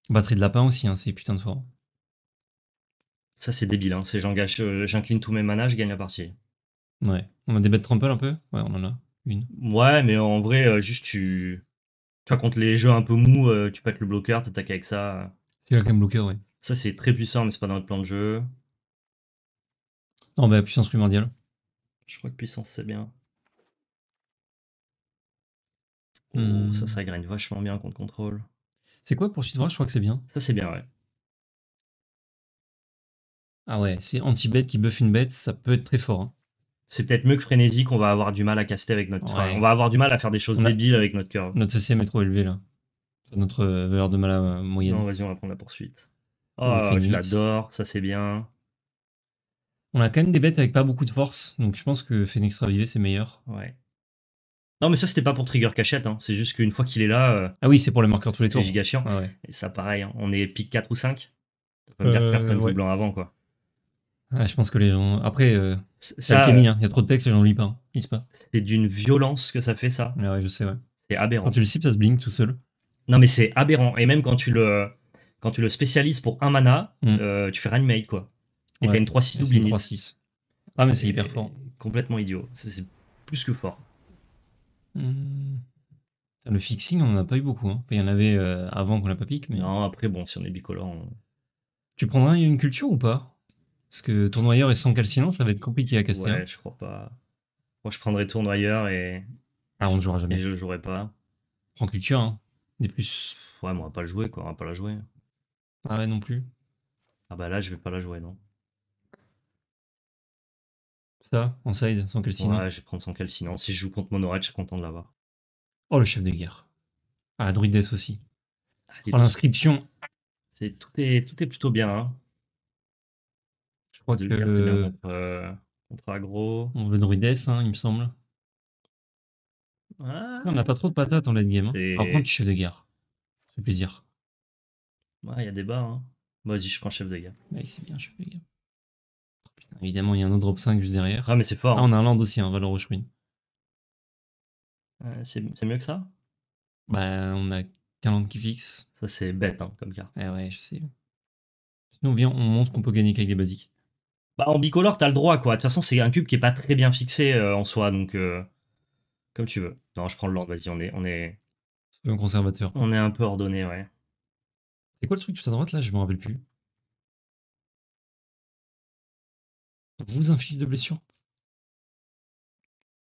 Batterie de lapin aussi, hein, c'est putain de fort. Ça, c'est débile. Hein. C'est euh, j'incline tous mes manas, je gagne la partie. Ouais. On a des bêtes trample un peu Ouais, on en a une. Ouais, mais en vrai, euh, juste tu tu vois, contre les jeux un peu mous, euh, tu pètes le bloqueur, t'attaques avec ça. C'est quand même bloqueur, ouais Ça, c'est très puissant, mais c'est pas dans notre plan de jeu. Non, bah, puissance primordiale. Je crois que puissance, c'est bien. Oh, ça, hmm. ça graine vachement bien contre contrôle. C'est quoi poursuite Je crois que c'est bien. Ça, c'est bien, ouais. Ah ouais, c'est anti-bête qui buff une bête, ça peut être très fort. Hein c'est peut-être mieux que Frénésie qu'on va avoir du mal à caster avec notre On va avoir du mal à faire des choses débiles avec notre cœur. Notre CCM est trop élevé là. Notre euh, valeur de mal à euh, moyenne. Non, vas-y, on va prendre la poursuite. Oh, je l'adore, ça c'est bien. On a quand même des bêtes avec pas beaucoup de force, donc je pense que Phoenix Ravivé c'est meilleur. Ouais. Non, mais ça c'était pas pour trigger cachette, hein. c'est juste qu'une fois qu'il est là. Euh, ah oui, c'est pour les marqueurs tous les tours. C'est giga chiant. Ah Et ça pareil, hein. on est pick 4 ou 5. personne joue blanc avant quoi je pense que les gens. Après, euh, il y a trop de textes, les gens lis pas. Hein. pas. C'est d'une violence que ça fait ça. ouais, je sais, ouais. C'est aberrant. Quand tu le cibles, ça se blink tout seul. Non, mais c'est aberrant. Et même quand tu le, quand tu le spécialises pour un mana, mm. euh, tu fais ranimate, quoi. Et t'as une 3-6 double une 3-6. Ah, mais c'est hyper fort. Complètement idiot. C'est plus que fort. Hmm. Le fixing, on en a pas eu beaucoup. Hein. Il y en avait euh, avant qu'on l'a pas pique. Mais... Non, après, bon, si on est bicolore. Tu prendras une culture ou pas parce que Tournoyeur et sans calcinant, ça va être compliqué à caster. Ouais, hein. je crois pas. Moi, je prendrais Tournoyeur et. Ah, on ne jouera jamais. Et je le jouerai pas. Prends culture, hein. Des plus. Ouais, mais on va pas le jouer, quoi. On va pas la jouer. Ah ouais, non plus. Ah bah là, je vais pas la jouer, non. Ça, en side, sans calcinant Ouais, je vais prendre sans calcinant. Si je joue contre mon je suis content de l'avoir. Oh, le chef de guerre. Ah, la druidesse aussi. Ah, l'inscription. tout est tout est plutôt bien. Hein. Euh, contre, Agro. On veut Druides, hein, il me semble. Ah. on n'a pas trop de patates en late game. Hein. Par contre, chef de guerre. Ça fait plaisir. Ouais, il y a des bas. Hein. aussi Vas-y, je prends chef de guerre. Ouais, c'est bien, chef de guerre. Oh, évidemment, il y a un autre drop 5 juste derrière. Ah, mais c'est fort. on ah, a un hein. land aussi, un hein, Valor Rushwin. Euh, c'est mieux que ça Bah, on a qu'un land qui fixe. Ça, c'est bête comme carte. Eh ouais, je sais. Sinon, on, vient, on montre qu'on peut gagner avec des basiques. Bah, en bicolore, t'as le droit, quoi. De toute façon, c'est un cube qui est pas très bien fixé euh, en soi, donc euh, comme tu veux. Non, je prends le l'ordre, vas-y, on est, on est. conservateur. On est un peu ordonné, ouais. C'est quoi le truc tout à droite là Je me rappelle plus. Vous inflige de blessures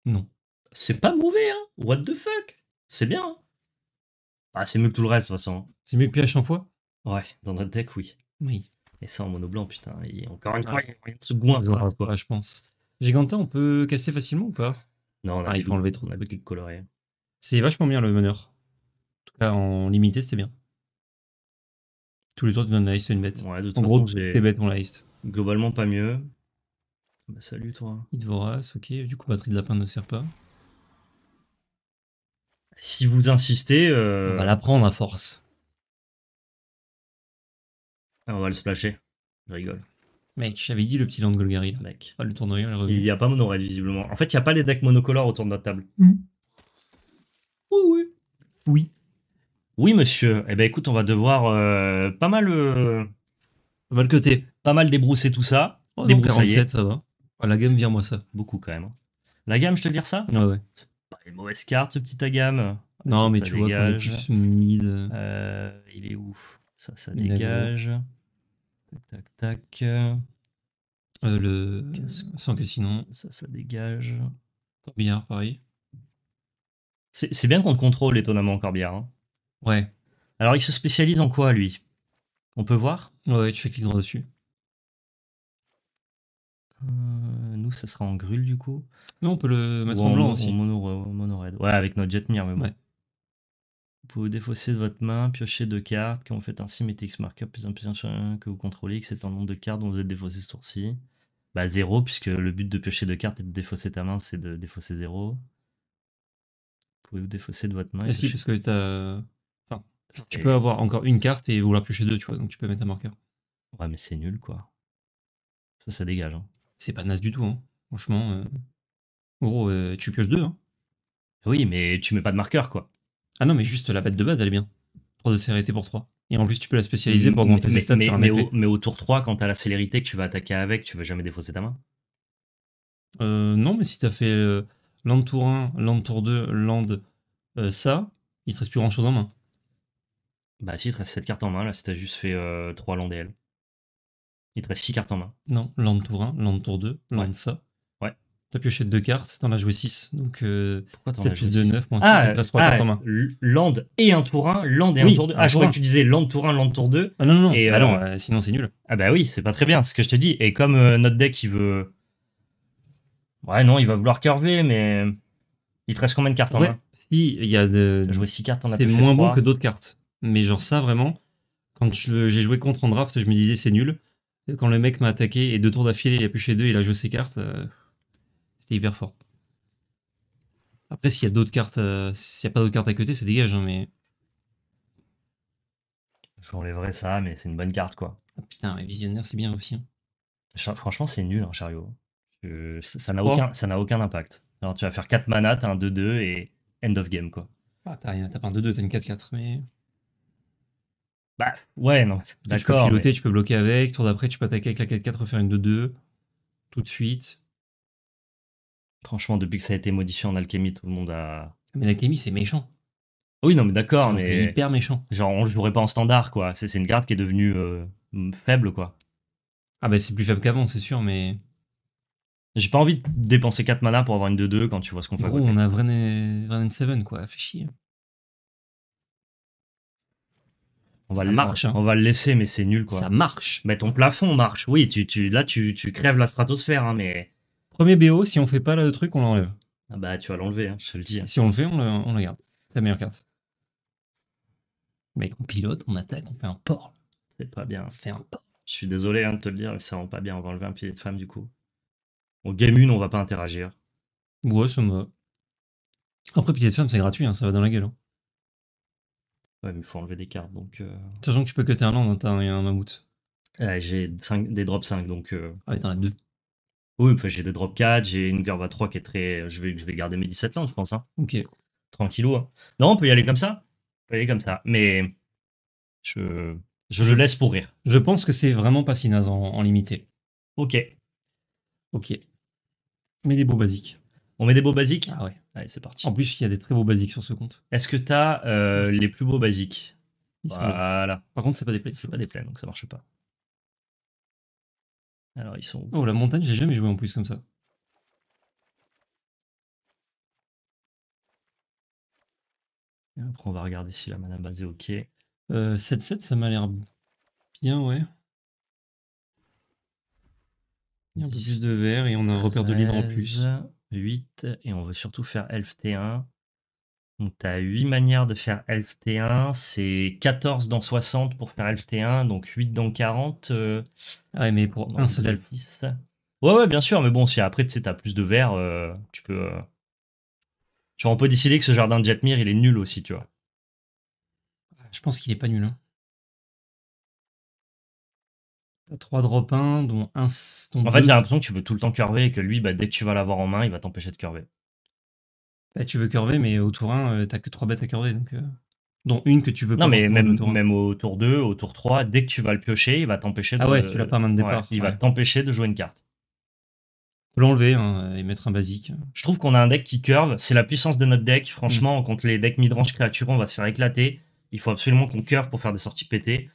Non. C'est pas mauvais, hein What the fuck C'est bien. Hein. ah, c'est mieux que tout le reste, de toute façon. C'est mieux que pH en poids Ouais, dans notre deck, oui. Oui. Et ça en mono blanc, putain. encore une fois, il y a moyen de se goindre. quoi. je pense. Giganta, on peut casser facilement ou pas Non, on arrive à ah, il enlever trop. On a de C'est vachement bien le meneur. En tout cas, en limité, c'était bien. Tous les autres, tu donnes la liste à une bête. en gros, les bêtes ont la liste. Globalement, pas mieux. Bah, salut, toi. Hit ok. Du coup, batterie de lapin ne sert pas. Si vous insistez. Euh... On va la prendre à force. Ah, on va le splasher. Je rigole. Mec, j'avais dit le petit land Golgari, là. Mec. Ah, le tournoi, Il n'y a pas monorail, visiblement. En fait, il n'y a pas les decks monocolores autour de notre table. Hmm. Oui, oh, oui. Oui. Oui, monsieur. Eh ben, écoute, on va devoir euh, pas mal. pas mal côté. Pas mal débrousser tout ça. Oh, non, 47, ça va. Ah, la gamme, vire-moi ça. Beaucoup quand même. Hein. La gamme, je te vire ça Ouais, ah, Ouais, Pas les mauvaises cartes, ce petit agame. Non, mais tu vois, est plus mid. Euh, il est ouf. Ça, ça dégage. Tac, tac. Euh, le sans sinon Ça, ça dégage. Corbière pareil. C'est bien qu'on contrôle étonnamment, Corbière. Hein. Ouais. Alors, il se spécialise en quoi, lui On peut voir Ouais, tu fais clic droit dessus. Euh, nous, ça sera en grûle du coup. Non, on peut le mettre en blanc aussi. mono, mono Ouais, avec notre Jetmir, mais Ouais. Vous pouvez défausser de votre main, piocher deux cartes. Quand vous faites ainsi, mettez X marqueur plus un plus un que vous contrôlez, que c'est un nombre de cartes dont vous êtes défaussé ce tour-ci. Bah zéro puisque le but de piocher deux cartes et de défausser ta main, c'est de défausser zéro. Vous pouvez vous défausser de votre main. Et eh si, parce que as... Enfin, tu peux avoir encore une carte et vouloir piocher deux, tu vois, donc tu peux mettre un marqueur. Ouais, mais c'est nul, quoi. Ça, ça dégage. Hein. C'est pas naze du tout, hein. franchement. En euh, gros, euh, tu pioches deux. Hein. Oui, mais tu mets pas de marqueur, quoi. Ah non, mais juste la bête de base, elle est bien. 3 de célérité pour 3. Et en plus, tu peux la spécialiser pour augmenter ses stats. Mais, un au, mais, au, tour 3, quand t'as la célérité que tu vas attaquer avec, tu vas jamais défausser ta main euh, Non, mais si t'as fait euh, land tour 1, land tour 2, land euh, ça, il te reste plus grand chose en main. Bah si, il te reste 7 cartes en main, là, si t'as juste fait 3 euh, land elle. Il te reste 6 cartes en main. Non, land tour 1, land tour 2, land ça, T'as pioché deux cartes, t'en as joué 6. Donc euh, pourquoi t'en plus 2, 9, moins ah, 6, 3 ah, cartes en main. Land et un tour 1, Land et un tour 2. Ah, je ah, croyais que tu disais Land tour 1, Land tour 2. Ah non, non, non. Et, ah, non euh, euh, sinon c'est nul. Ah bah oui, c'est pas très bien, c'est ce que je te dis. Et comme notre deck il veut. Ouais, non, il va vouloir curver, mais. Il te reste combien de cartes en main Si, il y a de. joué 6 cartes en C'est moins bon que d'autres cartes. Mais genre ça vraiment, quand j'ai joué contre en draft, je me disais c'est nul. Quand le mec m'a attaqué et deux tours d'affilée, il a pioché deux, il a joué ses cartes. C'était hyper fort. Après, s'il y a d'autres cartes, euh, s'il n'y a pas d'autres cartes à côté, ça dégage, hein, mais. Je enlèverai ça, mais c'est une bonne carte, quoi. Ah, putain, visionnaire, c'est bien aussi. Hein. Franchement, c'est nul, hein, chariot. ça n'a oh. aucun, aucun impact. Alors, tu vas faire 4 mana, t'as un 2-2 et end of game, quoi. Ah, t'as rien, t'as pas un 2-2, t'as une 4-4, mais. Bah, ouais, non. Tu peux piloter, tu peux bloquer avec. Tour d'après, tu peux attaquer avec la 4-4, refaire une 2-2. Tout de suite. Franchement, depuis que ça a été modifié en alchimie, tout le monde a. Mais l'alchimie, c'est méchant. Ah oui, non, mais d'accord, mais. C'est hyper méchant. Genre, on jouerait pas en standard, quoi. C'est une carte qui est devenue euh, faible, quoi. Ah, bah, c'est plus faible qu'avant, c'est sûr, mais. J'ai pas envie de dépenser 4 mana pour avoir une 2-2 quand tu vois ce qu'on fait. Gros, on a Vrenen 7, quoi. Fait chier. On va, le marche, hein. on va le laisser, mais c'est nul quoi. Ça marche. Mais ton plafond marche. Oui, tu, là tu, tu crèves la stratosphère, hein, mais Premier BO, si on fait pas le truc, on l'enlève. Ah bah tu vas l'enlever, hein, je te le dis. Hein. Si on le fait, on le, garde. C'est la meilleure carte. Mec, on pilote, on attaque, on fait un port. C'est pas bien. fait un port. Je suis désolé hein, de te le dire, mais ça rend pas bien. On va enlever un pilier de femme du coup. Au game 1, on va pas interagir. Ouais, ça me va. Après, pilier de femme, c'est gratuit, ça va dans la gueule. Ouais, mais il faut enlever des cartes donc. Euh... Sachant que tu peux cutter un land, t'as un, mammouth. J'ai des drops 5 donc. Euh... Ah, t'en as deux. Oui, enfin, j'ai des drop 4, j'ai une curve à 3 qui est très. Je vais, je vais garder mes 17 lances, je pense. Hein. Ok. Tranquillou. Hein. Non, on peut y aller comme ça. On peut y aller comme ça. Mais je, je le laisse pourrir. Je pense que c'est vraiment pas si naze en, limité. Ok. Ok. met des beaux basiques. On met des beaux basiques Ah ouais. Allez, c'est parti. En plus, il y a des très beaux basiques sur ce compte. Est-ce que tu as euh, les plus beaux basiques Voilà. Par contre, c'est pas des plaines. C'est pas des plaines, donc ça marche pas. Alors, ils sont. Oh, la montagne, j'ai jamais joué en plus comme ça. après, on va regarder si la mana base est OK. 7-7, euh, ça m'a l'air bien, ouais. Il y a de verre et on a un repère de l'hydre en plus. 8, et on veut surtout faire Elf T1. Donc tu 8 manières de faire elf T1, c'est 14 dans 60 pour faire elf T1, donc 8 dans 40. Euh, ah ouais, mais pour un seul elf. Ouais, ouais, bien sûr, mais bon, si après tu as plus de verre, euh, tu peux. Euh, genre, on peut décider que ce jardin de Jetmir, il est nul aussi, tu vois. Je pense qu'il est pas nul. Hein. T'as 3 drop 1, dont un. en fait, j'ai l'impression que tu veux tout le temps curver et que lui, bah, dès que tu vas l'avoir en main, il va t'empêcher de curver. Bah, tu veux curver, mais au tour 1, euh, t'as que 3 bêtes à curver. Donc, euh, dont une que tu veux pas. Non, mais même, même au tour 2, au tour 3, dès que tu vas le piocher, il va t'empêcher ah de. Ah ouais, tu l'as pas main de départ. il va t'empêcher de jouer une carte. L'enlever hein, et mettre un basique. Je trouve qu'on a un deck qui curve. C'est la puissance de notre deck. Franchement, mm. contre les decks midrange créatures, on va se faire éclater. Il faut absolument qu'on curve pour faire des sorties pétées.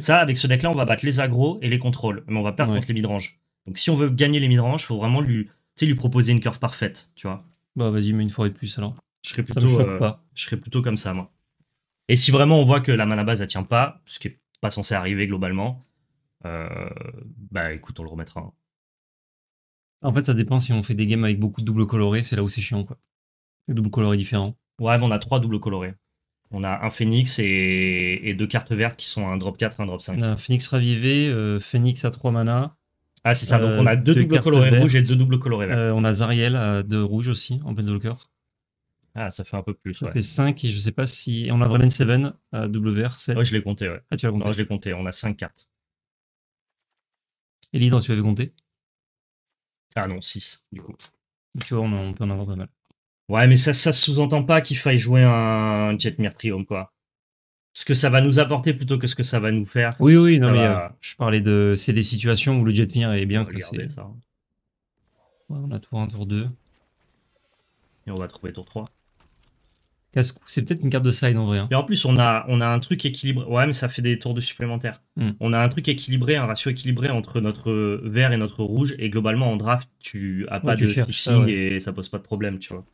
Ça, avec ce deck-là, on va battre les agros et les contrôles. Mais on va perdre contre les midrange. Donc si on veut gagner les midrange, il faut vraiment lui, lui proposer une curve parfaite. Tu vois bah vas-y, mets une forêt de plus alors. Je serais plutôt, euh, pas. Je serais plutôt comme ça, moi. Et si vraiment on voit que la mana base ne tient pas, ce qui n'est pas censé arriver globalement, euh, bah écoute, on le remettra. Hein. En fait, ça dépend si on fait des games avec beaucoup de doubles colorés, c'est là où c'est chiant, quoi. Les doubles colorés différents. Ouais, mais on a trois doubles colorés. On a un phoenix et... deux cartes vertes qui sont un drop 4 un drop 5. On un phoenix ravivé, euh, phoenix phénix à 3 mana, ah, c'est ça. Donc, on a euh, deux double doubles colorés rouges et deux doubles colorés verts. Euh, on a Zariel euh, de rouge aussi en Benzolker. Ah, ça fait un peu plus. Ça fait 5 et je sais pas si. On a vraiment 7, double WR 7. Ouais, je l'ai compté, ouais. Ah, tu l'as compté. Non, je l'ai compté, on a 5 cartes. Et l'hydre, tu avais compté Ah non, 6, du coup. Tu vois, on, peut en avoir pas mal. Ouais, mais ça, ne sous-entend pas qu'il faille jouer un Jetmir Trium quoi ce que ça va nous apporter plutôt que ce que ça va nous faire. Oui, oui, non, mais euh, je parlais de. C'est des situations où le Jetmir est bien classé. Ça. Ouais, on a tour 1, tour 2. Et on va trouver tour 3. c'est peut-être une carte de side en hein. vrai. Et en plus, on a, on a un truc équilibré. Ouais, mais ça fait des tours de supplémentaires. Hmm. On a un truc équilibré, un ratio équilibré entre notre vert et notre rouge. Et globalement, en draft, tu as pas de fishing et ça pose pas de problème, tu vois.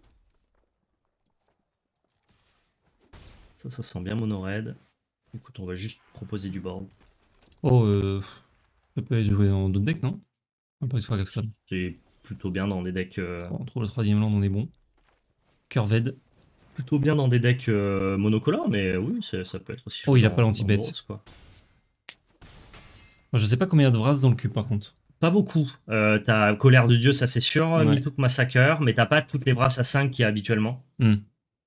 Ça, ça sent bien mono-raid. Écoute, on va juste proposer du board. Oh, euh, ça peut jouer dans d'autres decks, non C'est plutôt bien dans des decks. Euh... On le troisième land, on est bon. Curved. Plutôt bien dans des decks euh, monocolores, mais oui, ça peut être aussi. Oh, il a pas lanti quoi. je sais pas combien il y de brasses dans le cube, par contre. Pas beaucoup. Euh, t'as Colère de Dieu, ça c'est sûr, ouais. Massacre, mais t'as pas toutes les brasses à 5 qu'il y a habituellement. Hmm.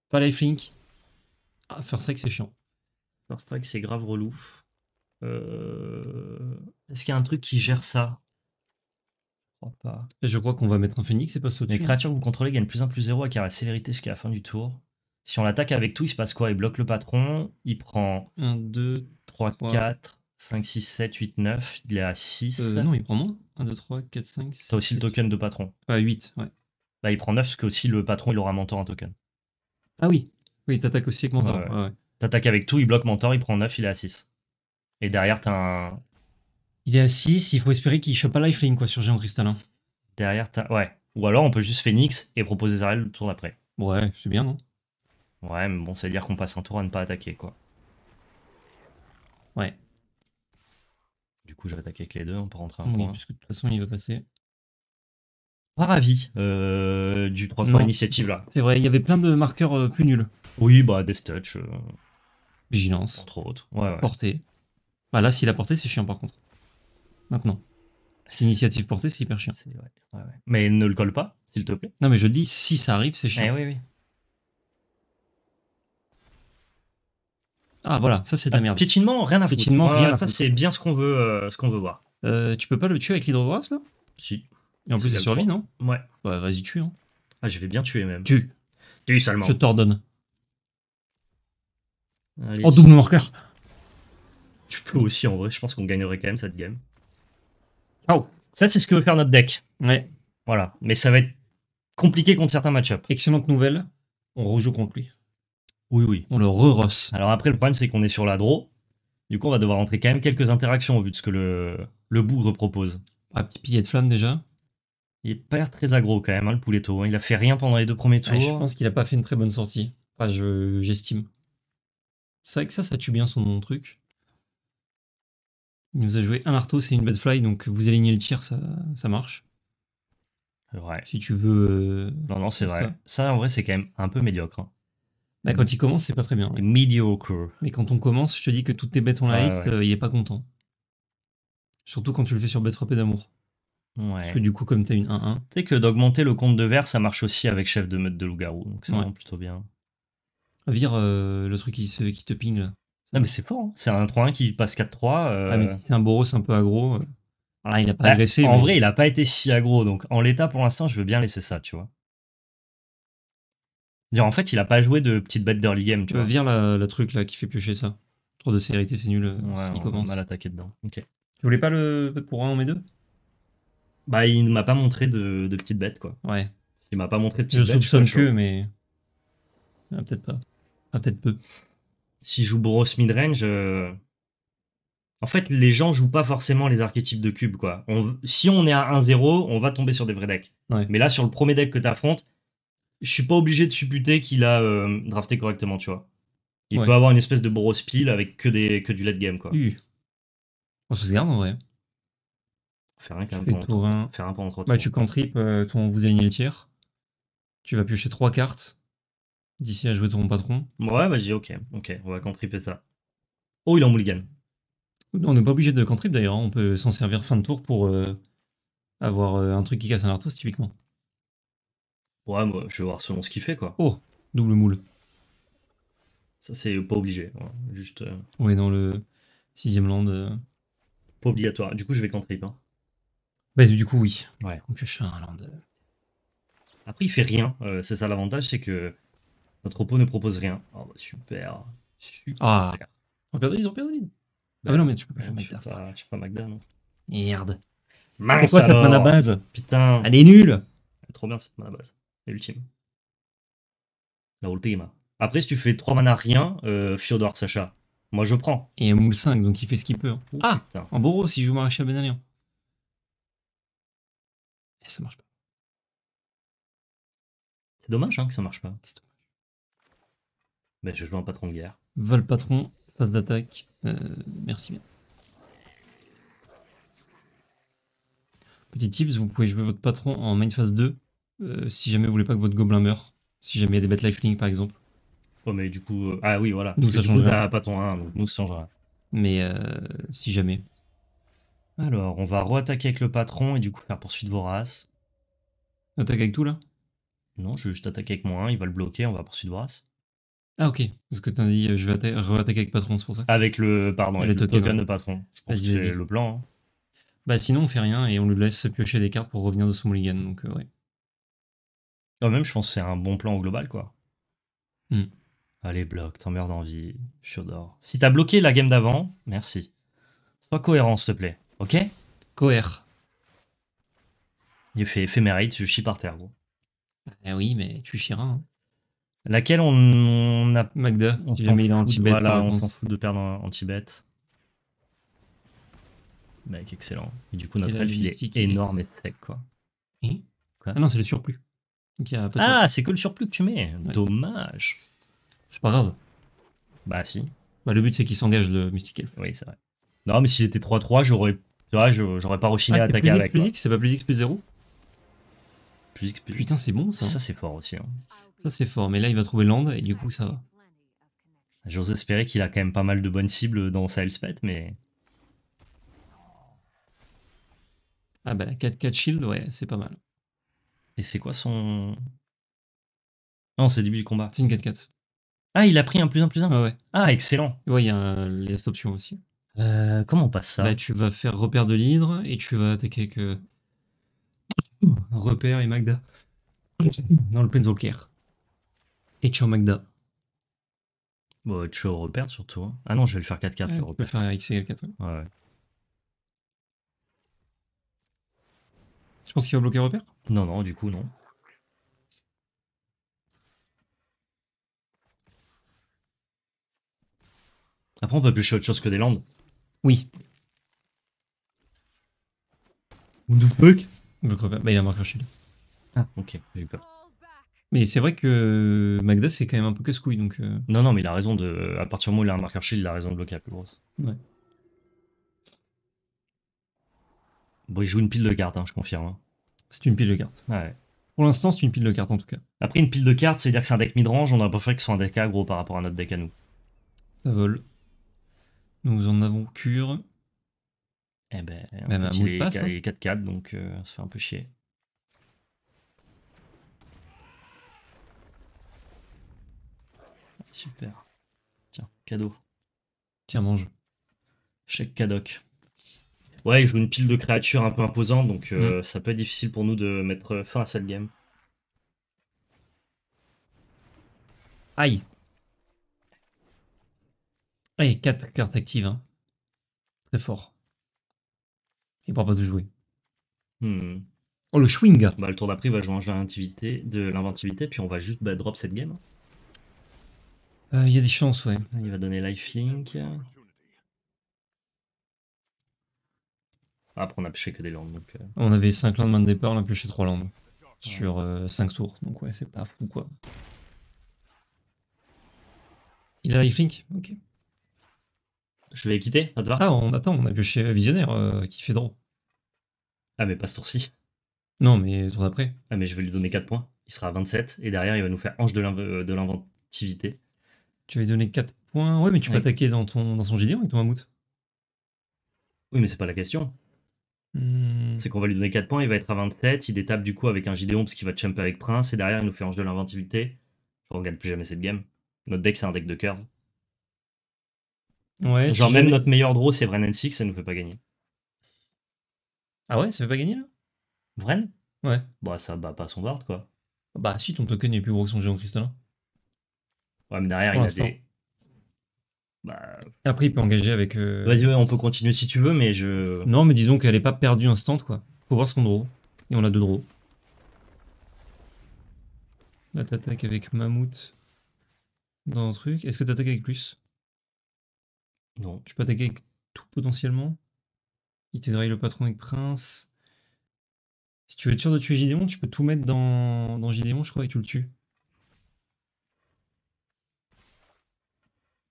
Pas Pas Lifelink. Ah, First Strike, c'est chiant. First Strike, c'est grave relou. Euh... Est-ce qu'il y a un truc qui gère ça Je crois qu'on va mettre un Phoenix et pas sauter. Les hein. créatures que vous contrôlez gagnent plus 1 plus 0 à la célérité jusqu'à la fin du tour. Si on l'attaque avec tout, il se passe quoi Il bloque le patron, il prend 1, 2, 3, 4, 5, 6, 7, 8, 9. Il est à 6. Euh, non, il prend moins. 1, 2, 3, 4, 5, 6. T'as aussi le token de patron. Ah, 8, ouais. Bah, il prend 9 parce que aussi le patron, il aura mentor un token. Ah oui, oui, t'attaques t'attaque aussi avec Mentor. T'attaques avec tout, il bloque Mentor, il prend 9, il est à 6. Et derrière, t'as un. Il est à 6, il faut espérer qu'il chope pas lifeline quoi, sur Géant Cristallin. Derrière, t'as. Ouais. Ou alors, on peut juste Phoenix et proposer Zarel le tour d'après. Ouais, c'est bien, non Ouais, mais bon, c'est dire qu'on passe un tour à ne pas attaquer, quoi. Ouais. Du coup, je vais avec les deux, on peut rentrer un oui, point. de toute façon, il va passer. Pas ravi euh, du 3 points initiative là. C'est vrai, il y avait plein de marqueurs euh, plus nuls. Oui, bah, des touch. Euh, Vigilance. Entre autres. Ouais, Portée. Bah là, s'il a porté, c'est chiant par contre. Maintenant. initiative portée, c'est hyper chiant. mais ne le colle pas, s'il te plaît. Non, mais je dis, si ça arrive, c'est chiant. Eh oui, oui. Ah voilà, ça c'est de la ah, merde. Piétinement, rien à foutre. rien Ça c'est bien ce qu'on veut, euh, ce qu'on veut voir. Euh, tu peux pas le tuer avec l'hydrovorace là Si. Et en plus il survit, non Ouais. Bah vas-y tue. Hein. Ah je vais bien tuer même. Tue. Tue seulement. Je t'ordonne. En double marqueur. Tu peux aussi en vrai, je pense qu'on gagnerait quand même cette game. Oh. Ça, c'est ce que veut faire notre deck. Ouais. Voilà. Mais ça va être compliqué contre certains matchups. Excellente nouvelle, on rejoue contre lui. Oui, oui. On le re Alors après, le problème, c'est qu'on est sur la draw. Du coup, on va devoir rentrer quand même quelques interactions au vu de ce que le, le bougre propose. Un petit pilier de flamme déjà. Il n'a pas très aggro quand même, hein, le pouletto. Hein. Il a fait rien pendant les deux premiers tours. je pense qu'il n'a pas fait une très bonne sortie. Enfin, j'estime. C'est vrai que ça, ça tue bien son nom truc. Il nous a joué un Arthos et une fly, donc vous alignez le tir, ça, ça marche. Vrai. Si tu veux. Euh, non, non, c'est vrai. Ça. en vrai, c'est quand même un peu médiocre. Hein. Bah, quand il commence, c'est pas très bien. Médiocre. Mais quand on commence, je te dis que toutes tes bêtes ont la euh, il est pas content. Surtout quand tu le fais sur bête d'amour. Ouais. Parce que du coup, comme t'as une 1-1. Tu sais que d'augmenter le compte de verre, ça marche aussi avec chef de meute de loup-garou. Donc c'est vraiment plutôt bien. Vire euh, le truc qui, te ping là. Non, mais c'est fort. Hein. C'est un 3-1 qui passe 4-3. Euh. Ah, c'est un Boros un peu aggro. Euh. il n'a pas bah, En vrai, il a pas été si aggro. Donc, en l'état, pour l'instant, je veux bien laisser ça, tu vois. Dire, en fait, il a pas joué de petite bête d'early game, tu vois. Vire le truc là qui fait piocher ça. trop de sévérité c'est nul. il commence. On mal attaqué dedans. Ok. Tu voulais pas le pour un en mes deux Bah, il ne m'a pas montré de, petites petite bête, quoi. Ouais. Il m'a pas montré de petite je Je soupçonne que, mais. Ah, peut-être pas. Ah, peut-être peu. Si je joue Boros midrange, euh, en fait, les gens jouent pas forcément les archétypes de cube, quoi. Si on est à 1-0, on va tomber sur des vrais decks. Mais là, sur le premier deck que t'affrontes, je suis pas obligé de supputer qu'il a euh, drafté correctement, tu vois. Il peut avoir une espèce de Boros pile avec que, des... que du late game, quoi. On se garde en vrai. Faire un, tu bah, cantrip euh, ton vous alignez le tiers. Tu vas piocher trois cartes D'ici à jouer ton patron Ouais, vas-y, ok, ok, on va cantriper ça. Oh, il est en mouligan. On n'est pas obligé de trip d'ailleurs, hein. on peut s'en servir fin de tour pour euh, avoir euh, un truc qui casse un artos typiquement. Ouais, moi, bah, je vais voir selon ce qu'il fait quoi. Oh, double moule. Ça c'est pas obligé, hein. juste. Euh, on est dans le sixième land. Pas obligatoire, du coup je vais cantrip. Hein. Bah du coup oui. Ouais. un land. Après il fait rien, c'est ça l'avantage, c'est que notre repos ne propose rien. Oh, bah, super. Super. Ah. On perd de l'île, on perd de l'île. Bah, ah, non, mais tu peux pas faire Magda. tu peux pas Magda, non. Merde. Mince Pourquoi cette main à base Putain. Elle est nulle. Elle est trop bien cette main à base. est ultime. La ultime. Après, si tu fais 3 manas rien, euh, Sacha. Moi, je prends. Et moule 5, donc il fait ce qu'il peut. Hein. Oh, ah putain. En si il joue Maréchal Benalien. Eh, ça marche pas. C'est dommage hein, que ça marche pas. C'est bah, je joue un patron de guerre. Va le patron, phase d'attaque. Euh, merci bien. Petit tips, vous pouvez jouer votre patron en main phase 2 euh, si jamais vous voulez pas que votre gobelin meure. Si jamais il y a des bêtes lifelink par exemple. Oh, mais du coup. Euh, ah oui, voilà. Nous ça change patron hein, nous ça change Mais si jamais. Alors, on va re-attaquer avec le patron et du coup faire poursuite vorace. Attaque avec tout là Non, je vais juste attaquer avec moi 1, il va le bloquer, on va poursuite vorace. Ah ok, parce que tu as dit euh, je vais re-attaquer avec patron, c'est pour ça Avec le, pardon, le token, de patron. C'est le plan. Hein. Bah sinon on fait rien et on lui laisse piocher des cartes pour revenir de son mulligan, donc euh, ouais. Quand même, je pense que c'est un bon plan au global, quoi. Hmm. Allez, bloc, t'emmerdes en vie, Fiodor. Si t'as bloqué la game d'avant, merci. Sois cohérent, s'il te plaît, ok cohérent. Il fait, éphémérite, je chie par terre, gros. Bah oui, mais tu chieras. Hein. Laquelle on, a. Magda, on s'en fout, on s'en fout de perdre en, anti Tibet. Mec, excellent. Et du coup, notre elfe, est énorme et sec, quoi. ah non, c'est le surplus. ah, c'est que le surplus que tu mets. Dommage. C'est pas grave. Bah, si. Bah, le but, c'est qu'il s'engage le Mystique Oui, c'est vrai. Non, mais si j'étais 3-3, j'aurais. j'aurais pas rechiné ah, à attaquer plus avec. C'est pas plus X plus 0 Putain, c'est bon ça. Ça, c'est fort aussi. Hein. Ça, c'est fort. Mais là, il va trouver Land et du coup, ça va. J'ose espérer qu'il a quand même pas mal de bonnes cibles dans sa Elspeth, mais. Ah bah la 4-4 shield, ouais, c'est pas mal. Et c'est quoi son. Non, c'est le début du combat. C'est une 4-4. Ah, il a pris un plus un plus un ah ouais. ah, excellent. Ouais, il y a les cette option aussi. Euh, comment on passe ça Bah, tu vas faire repère de l'hydre et tu vas attaquer avec. Euh, Repère et Magda. Non, le Penzolker. Et Cho Magda. Bon, Cho repère surtout. Hein. Ah non, je vais le faire 4 4 Ouais, le peux faire un X égale 4. ouais. Ouais, Je pense qu'il va bloquer repère. Non, non, du coup, non. Après, on peut piocher autre chose que des landes. Oui. What the fuck bah, il a un Markershield. Ah, mm. ok, j'ai eu peur. Mais c'est vrai que Magda, c'est quand même un peu casse-couille. Donc, euh. Non, non, mais il a raison de. À partir du moment où il a un marqueur il a raison de bloquer la plus grosse. Ouais. Bon, il joue une pile de cartes, hein, je confirme. Hein. C'est une pile de cartes. Ouais. Pour l'instant, c'est une pile de cartes en tout cas. Après, une pile de cartes, c'est-à-dire que c'est un deck mid-range, on aurait préféré que ce soit un deck aggro par rapport à notre deck à nous. Ça vole. Nous en avons cure. Eh ben, il, 4-4, hein. donc ça euh, fait un peu chier. Super. Tiens, cadeau. Tiens, mange. Check cadoc Ouais, il joue une pile de créatures un peu imposantes, donc euh, mm. ça peut être difficile pour nous de mettre euh, fin à cette game. Aïe. Aïe, 4 cartes actives. Hein. Très fort. Il propose pas de jouer. Hmm. Oh, le swing bah, Le tour d'après, il va jouer un jeu de l'inventivité, puis on va juste bah, drop cette game. Euh, il y a des chances, ouais. Il va donner lifelink. Ah, après, on a pêché que des landes. Donc, euh. On avait 5 landes de départ, on a pêché 3 landes. Sur 5 euh, tours, donc ouais, c'est pas fou quoi. Il a lifelink Ok. Je vais quitté, ça te va Ah, on attend, on a pioché Visionnaire euh, qui fait drôle. Ah, mais pas ce tour-ci. Non, mais tour d'après. Ah, mais je vais lui donner 4 points. Il sera à 27 et derrière, il va nous faire Ange de euh, l'inventivité. Tu vas lui donner 4 points. Ouais, mais tu peux attaquer dans, ton, dans son Gideon avec ton mammouth. Oui, mais c'est pas la question. Hmm. C'est qu'on va lui donner 4 points, il va être à 27, il détape du coup avec un Gideon parce qu'il va champer avec Prince, et derrière il nous fait Ange de l'inventivité. On gagne plus jamais cette game. Notre deck c'est un deck de curve. Ouais, Genre même notre meilleur draw, c'est Vren N6, ça nous fait pas gagner. Ah ouais, ça fait pas gagner là Vren Ouais. Bah ça bat pas son board quoi. Bah si, ton token est plus gros que son géant cristallin. Ouais, mais derrière, il a des... Bah... Après, il peut engager avec... Euh, Vas-y, on peut continuer si tu veux, mais je... Non, mais disons qu'elle est pas perdue instant, quoi. Faut voir ce qu'on draw. Et on a deux draws. Là, t'attaques avec Mammouth dans un truc. Est-ce que t'attaques avec plus non, tu peux attaquer avec tout potentiellement. Il te draille le patron avec Prince. Si tu veux être sûr de tuer Gideon, tu peux tout mettre dans, dans Gideon, je crois, et tu le tues.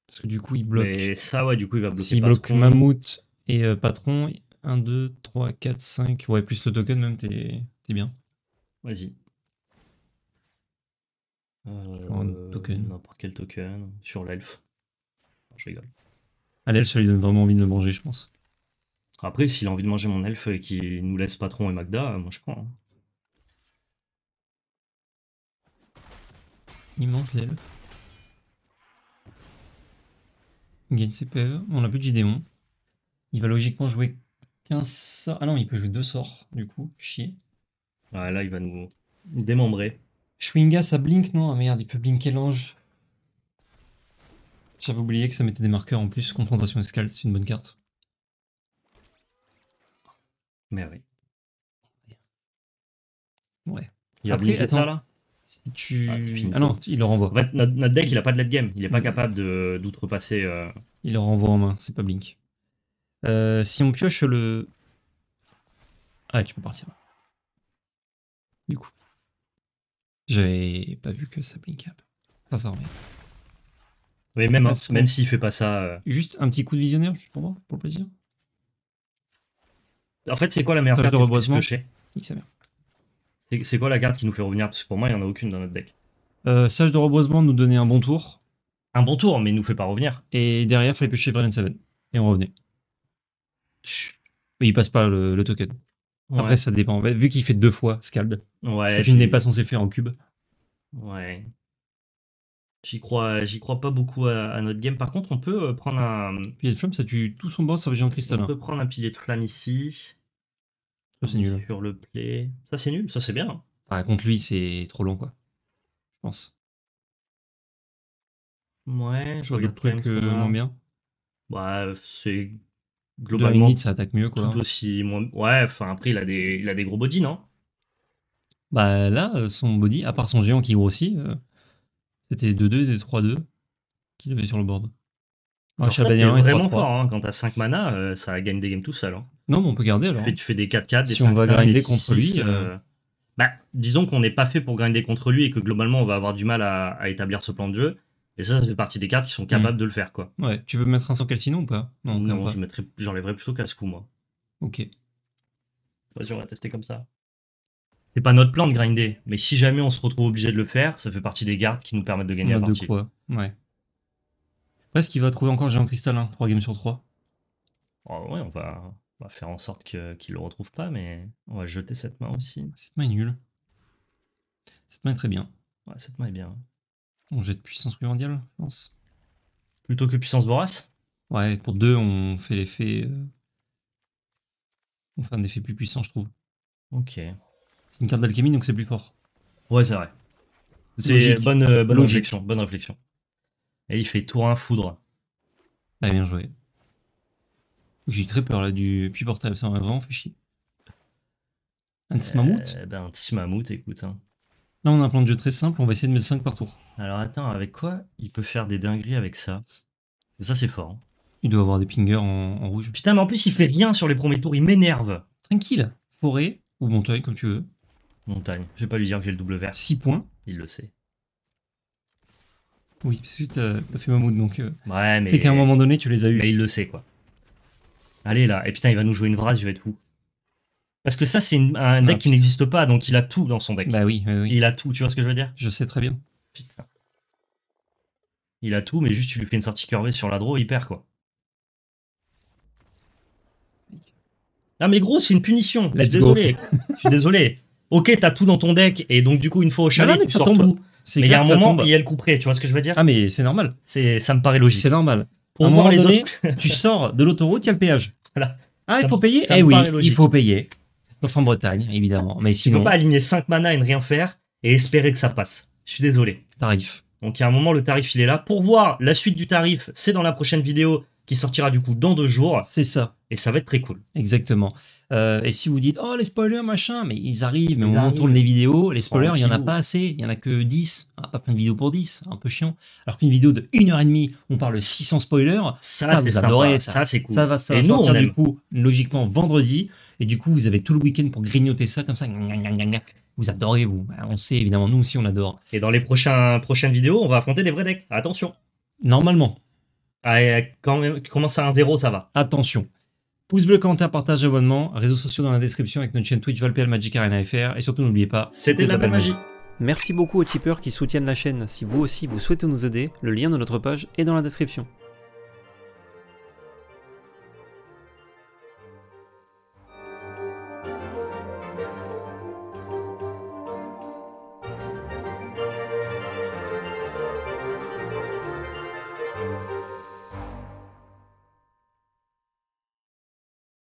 Parce que du coup, il bloque. Mais ça, ouais, du coup, il va bloquer. S'il bloque Mammouth et euh, Patron, 1, 2, 3, 4, 5. Ouais, plus le token, même, t'es bien. Vas-y. Euh, token. N'importe quel token. Sur l'elfe. Je rigole. Ah l'elfe, ça lui donne vraiment envie de le manger, je pense. Après, s'il a envie de manger mon elfe et qu'il nous laisse Patron et Magda, euh, moi je pense. Hein. Il mange l'elfe. Il gagne On a plus de Gideon. Il va logiquement jouer 15 Ah non, il peut jouer deux sorts, du coup. Chier. là, il va nous démembrer. Schwinga, ça blink, non Ah merde, il peut blinker l'ange. J'avais oublié que ça mettait des marqueurs en plus. Confrontation escale, c'est une bonne carte. Mais oui. Ouais. Il a Après, attends, ça, là tu... Ah, ah, non, il le renvoie. notre, deck, ah, il a pas de late game. Il est pas mm. capable d'outrepasser. Euh, il le renvoie en main, c'est pas Blink. Euh, si on pioche le. Ah, tu peux partir. Du coup. J'avais pas vu que ça blinkait. Enfin, ça remet même, s'il même fait pas ça. Euh. Juste un petit coup de visionnaire, juste pour moi, pour le plaisir. En fait, c'est quoi la meilleure carte de C'est quoi la carte qui nous fait revenir Parce que pour moi, il n'y en a aucune dans notre deck. Euh, sage de reboisement nous donnait un bon tour. Un bon tour, mais il nous fait pas revenir. Et derrière, il fallait pêcher Brian Seven. Et on revenait. Il passe pas le, token. Après, ça dépend. Vu qu'il fait deux fois Scald. Ouais, je ne n'est pas censé faire en cube. Ouais. J'y crois, j'y crois pas beaucoup à, notre game. Par contre, on peut euh, prendre un. Pilier de flamme, ça tue tout son boss, sauf géant cristal On hein. peut prendre un pilier de flamme ici. Ça, c'est nul. Sur le play. Ça, c'est nul. Ça, c'est bien. Par contre lui, c'est trop long, quoi. Je pense. Ouais. Je regarde le truc euh, moins bien. Bah, c'est globalement. ça attaque mieux, quoi. aussi Ouais, enfin, après, il a des, il a des gros body, non Bah, là, euh, son body, à part son géant qui grossit. C'était 2-2 et 3-2 qu'il avait sur le board. Alors, ça, vraiment fort. Hein, quand t'as 5 mana, euh, ça gagne des games tout seul. Hein. Non, mais on peut garder. alors. tu fais des 4-4, si on va grinder contre lui. Euh, euh, bah, disons qu'on n'est pas fait pour grinder contre lui et que globalement, on va avoir du mal à, établir ce plan de jeu. Et ça, ça fait partie des cartes qui sont capables mm. de le faire. quoi. Ouais. Tu veux mettre un sans calcinon ou pas Non, non j'enlèverais je plutôt ce coup moi. Ok. Vas-y, on va tester comme ça c'est pas notre plan de grinder, mais si jamais on se retrouve obligé de le faire, ça fait partie des gardes qui nous permettent de gagner on a la partie. ouais. est-ce qu'il va trouver encore Géant cristal, 3 hein, games sur 3 Ouais, on va, faire en sorte qu'il le retrouve pas, mais on va jeter cette main aussi. Cette main est nulle. Cette main est très bien. Ouais, cette main est bien. On jette puissance primordiale, je pense. Plutôt que puissance vorace Ouais, pour deux, on fait l'effet. Euh, on fait un effet plus puissant, je trouve. Ok. C'est une carte d'alchimie, donc c'est plus fort. Ouais, c'est vrai. C'est bonne, euh, bonne réflexion, bonne réflexion. Et il fait tour 1 foudre. Ah, bien joué. J'ai très peur là du puits portable, ça m'a vraiment fait chier. Un petit mammouth eh ben, Un petit mammouth, écoute. Hein. Là, on a un plan de jeu très simple, on va essayer de mettre 5 par tour. Alors attends, avec quoi il peut faire des dingueries avec ça Ça, c'est fort. Hein. Il doit avoir des pingers en, rouge. Putain, mais en plus, il fait rien sur les premiers tours, il m'énerve. Tranquille, forêt ou montagne, comme tu veux. Montagne. Je vais pas lui dire que j'ai le double vert. 6 points. Il le sait. Oui, parce que t'as fait Mamoud, donc. Euh, c'est qu'à un moment donné, tu les as eu. Mais il le sait, quoi. Allez, là. Et putain, il va nous jouer une vraie je vais être fou. Parce que ça, c'est un deck ah, qui n'existe pas, donc il a tout dans son deck. Bah oui, oui, Il a tout, tu vois ce que je veux dire Je sais très bien. Putain. Il a tout, mais juste tu lui fais une sortie curvée sur la draw, il perd, quoi. Ah mais gros, c'est une punition. désolé. je suis désolé. <laughs> ok, t'as tout dans ton deck, et donc du coup, une fois au chalet, tu sors Mais il y a un moment, il y a le près, tu vois ce que je veux dire Ah, mais c'est normal. C'est, ça me paraît logique. C'est normal. Pour voir les données, tu sors de l'autoroute, il y a le péage. Voilà. Ah, il faut payer Eh oui, il faut payer. Sauf en Bretagne, évidemment. Mais sinon. faut pas aligner 5 mana et ne rien faire et espérer que ça passe. Je suis désolé. Tarif. Donc, il y a un moment, le tarif, il est là. Pour voir la suite du tarif, c'est dans la prochaine vidéo qui sortira du coup dans deux jours. C'est ça. Et ça va être très cool. Exactement. Euh, et si vous dites, oh, les spoilers, machin, mais ils arrivent, mais on tourne les vidéos, les spoilers, oh, il n'y en a pas assez, il n'y en a que 10. Ah, pas plein de vidéos pour 10, un peu chiant. Alors qu'une vidéo de 1h30, on parle 600 spoilers, ça, c'est vous ça, c'est cool. Ça va, ça et va nous, on du coup, logiquement, vendredi, et du coup, vous avez tout le week-end pour grignoter ça comme ça. Vous adorez, vous. Bah, on sait, évidemment, nous aussi, on adore. Et dans les prochains, prochaines vidéos, on va affronter des vrais decks. Attention. Normalement. Ah, euh, quand même, à 1-0, ça va. Attention. Pouce bleu, commentaire, partage, abonnement, réseaux sociaux dans la description avec notre chaîne Twitch Valpl Magic Arena FR. Et surtout, n'oubliez pas, c'était la belle Merci beaucoup aux tipeurs qui soutiennent la chaîne. Si vous aussi vous souhaitez nous aider, le lien de notre page est dans la description.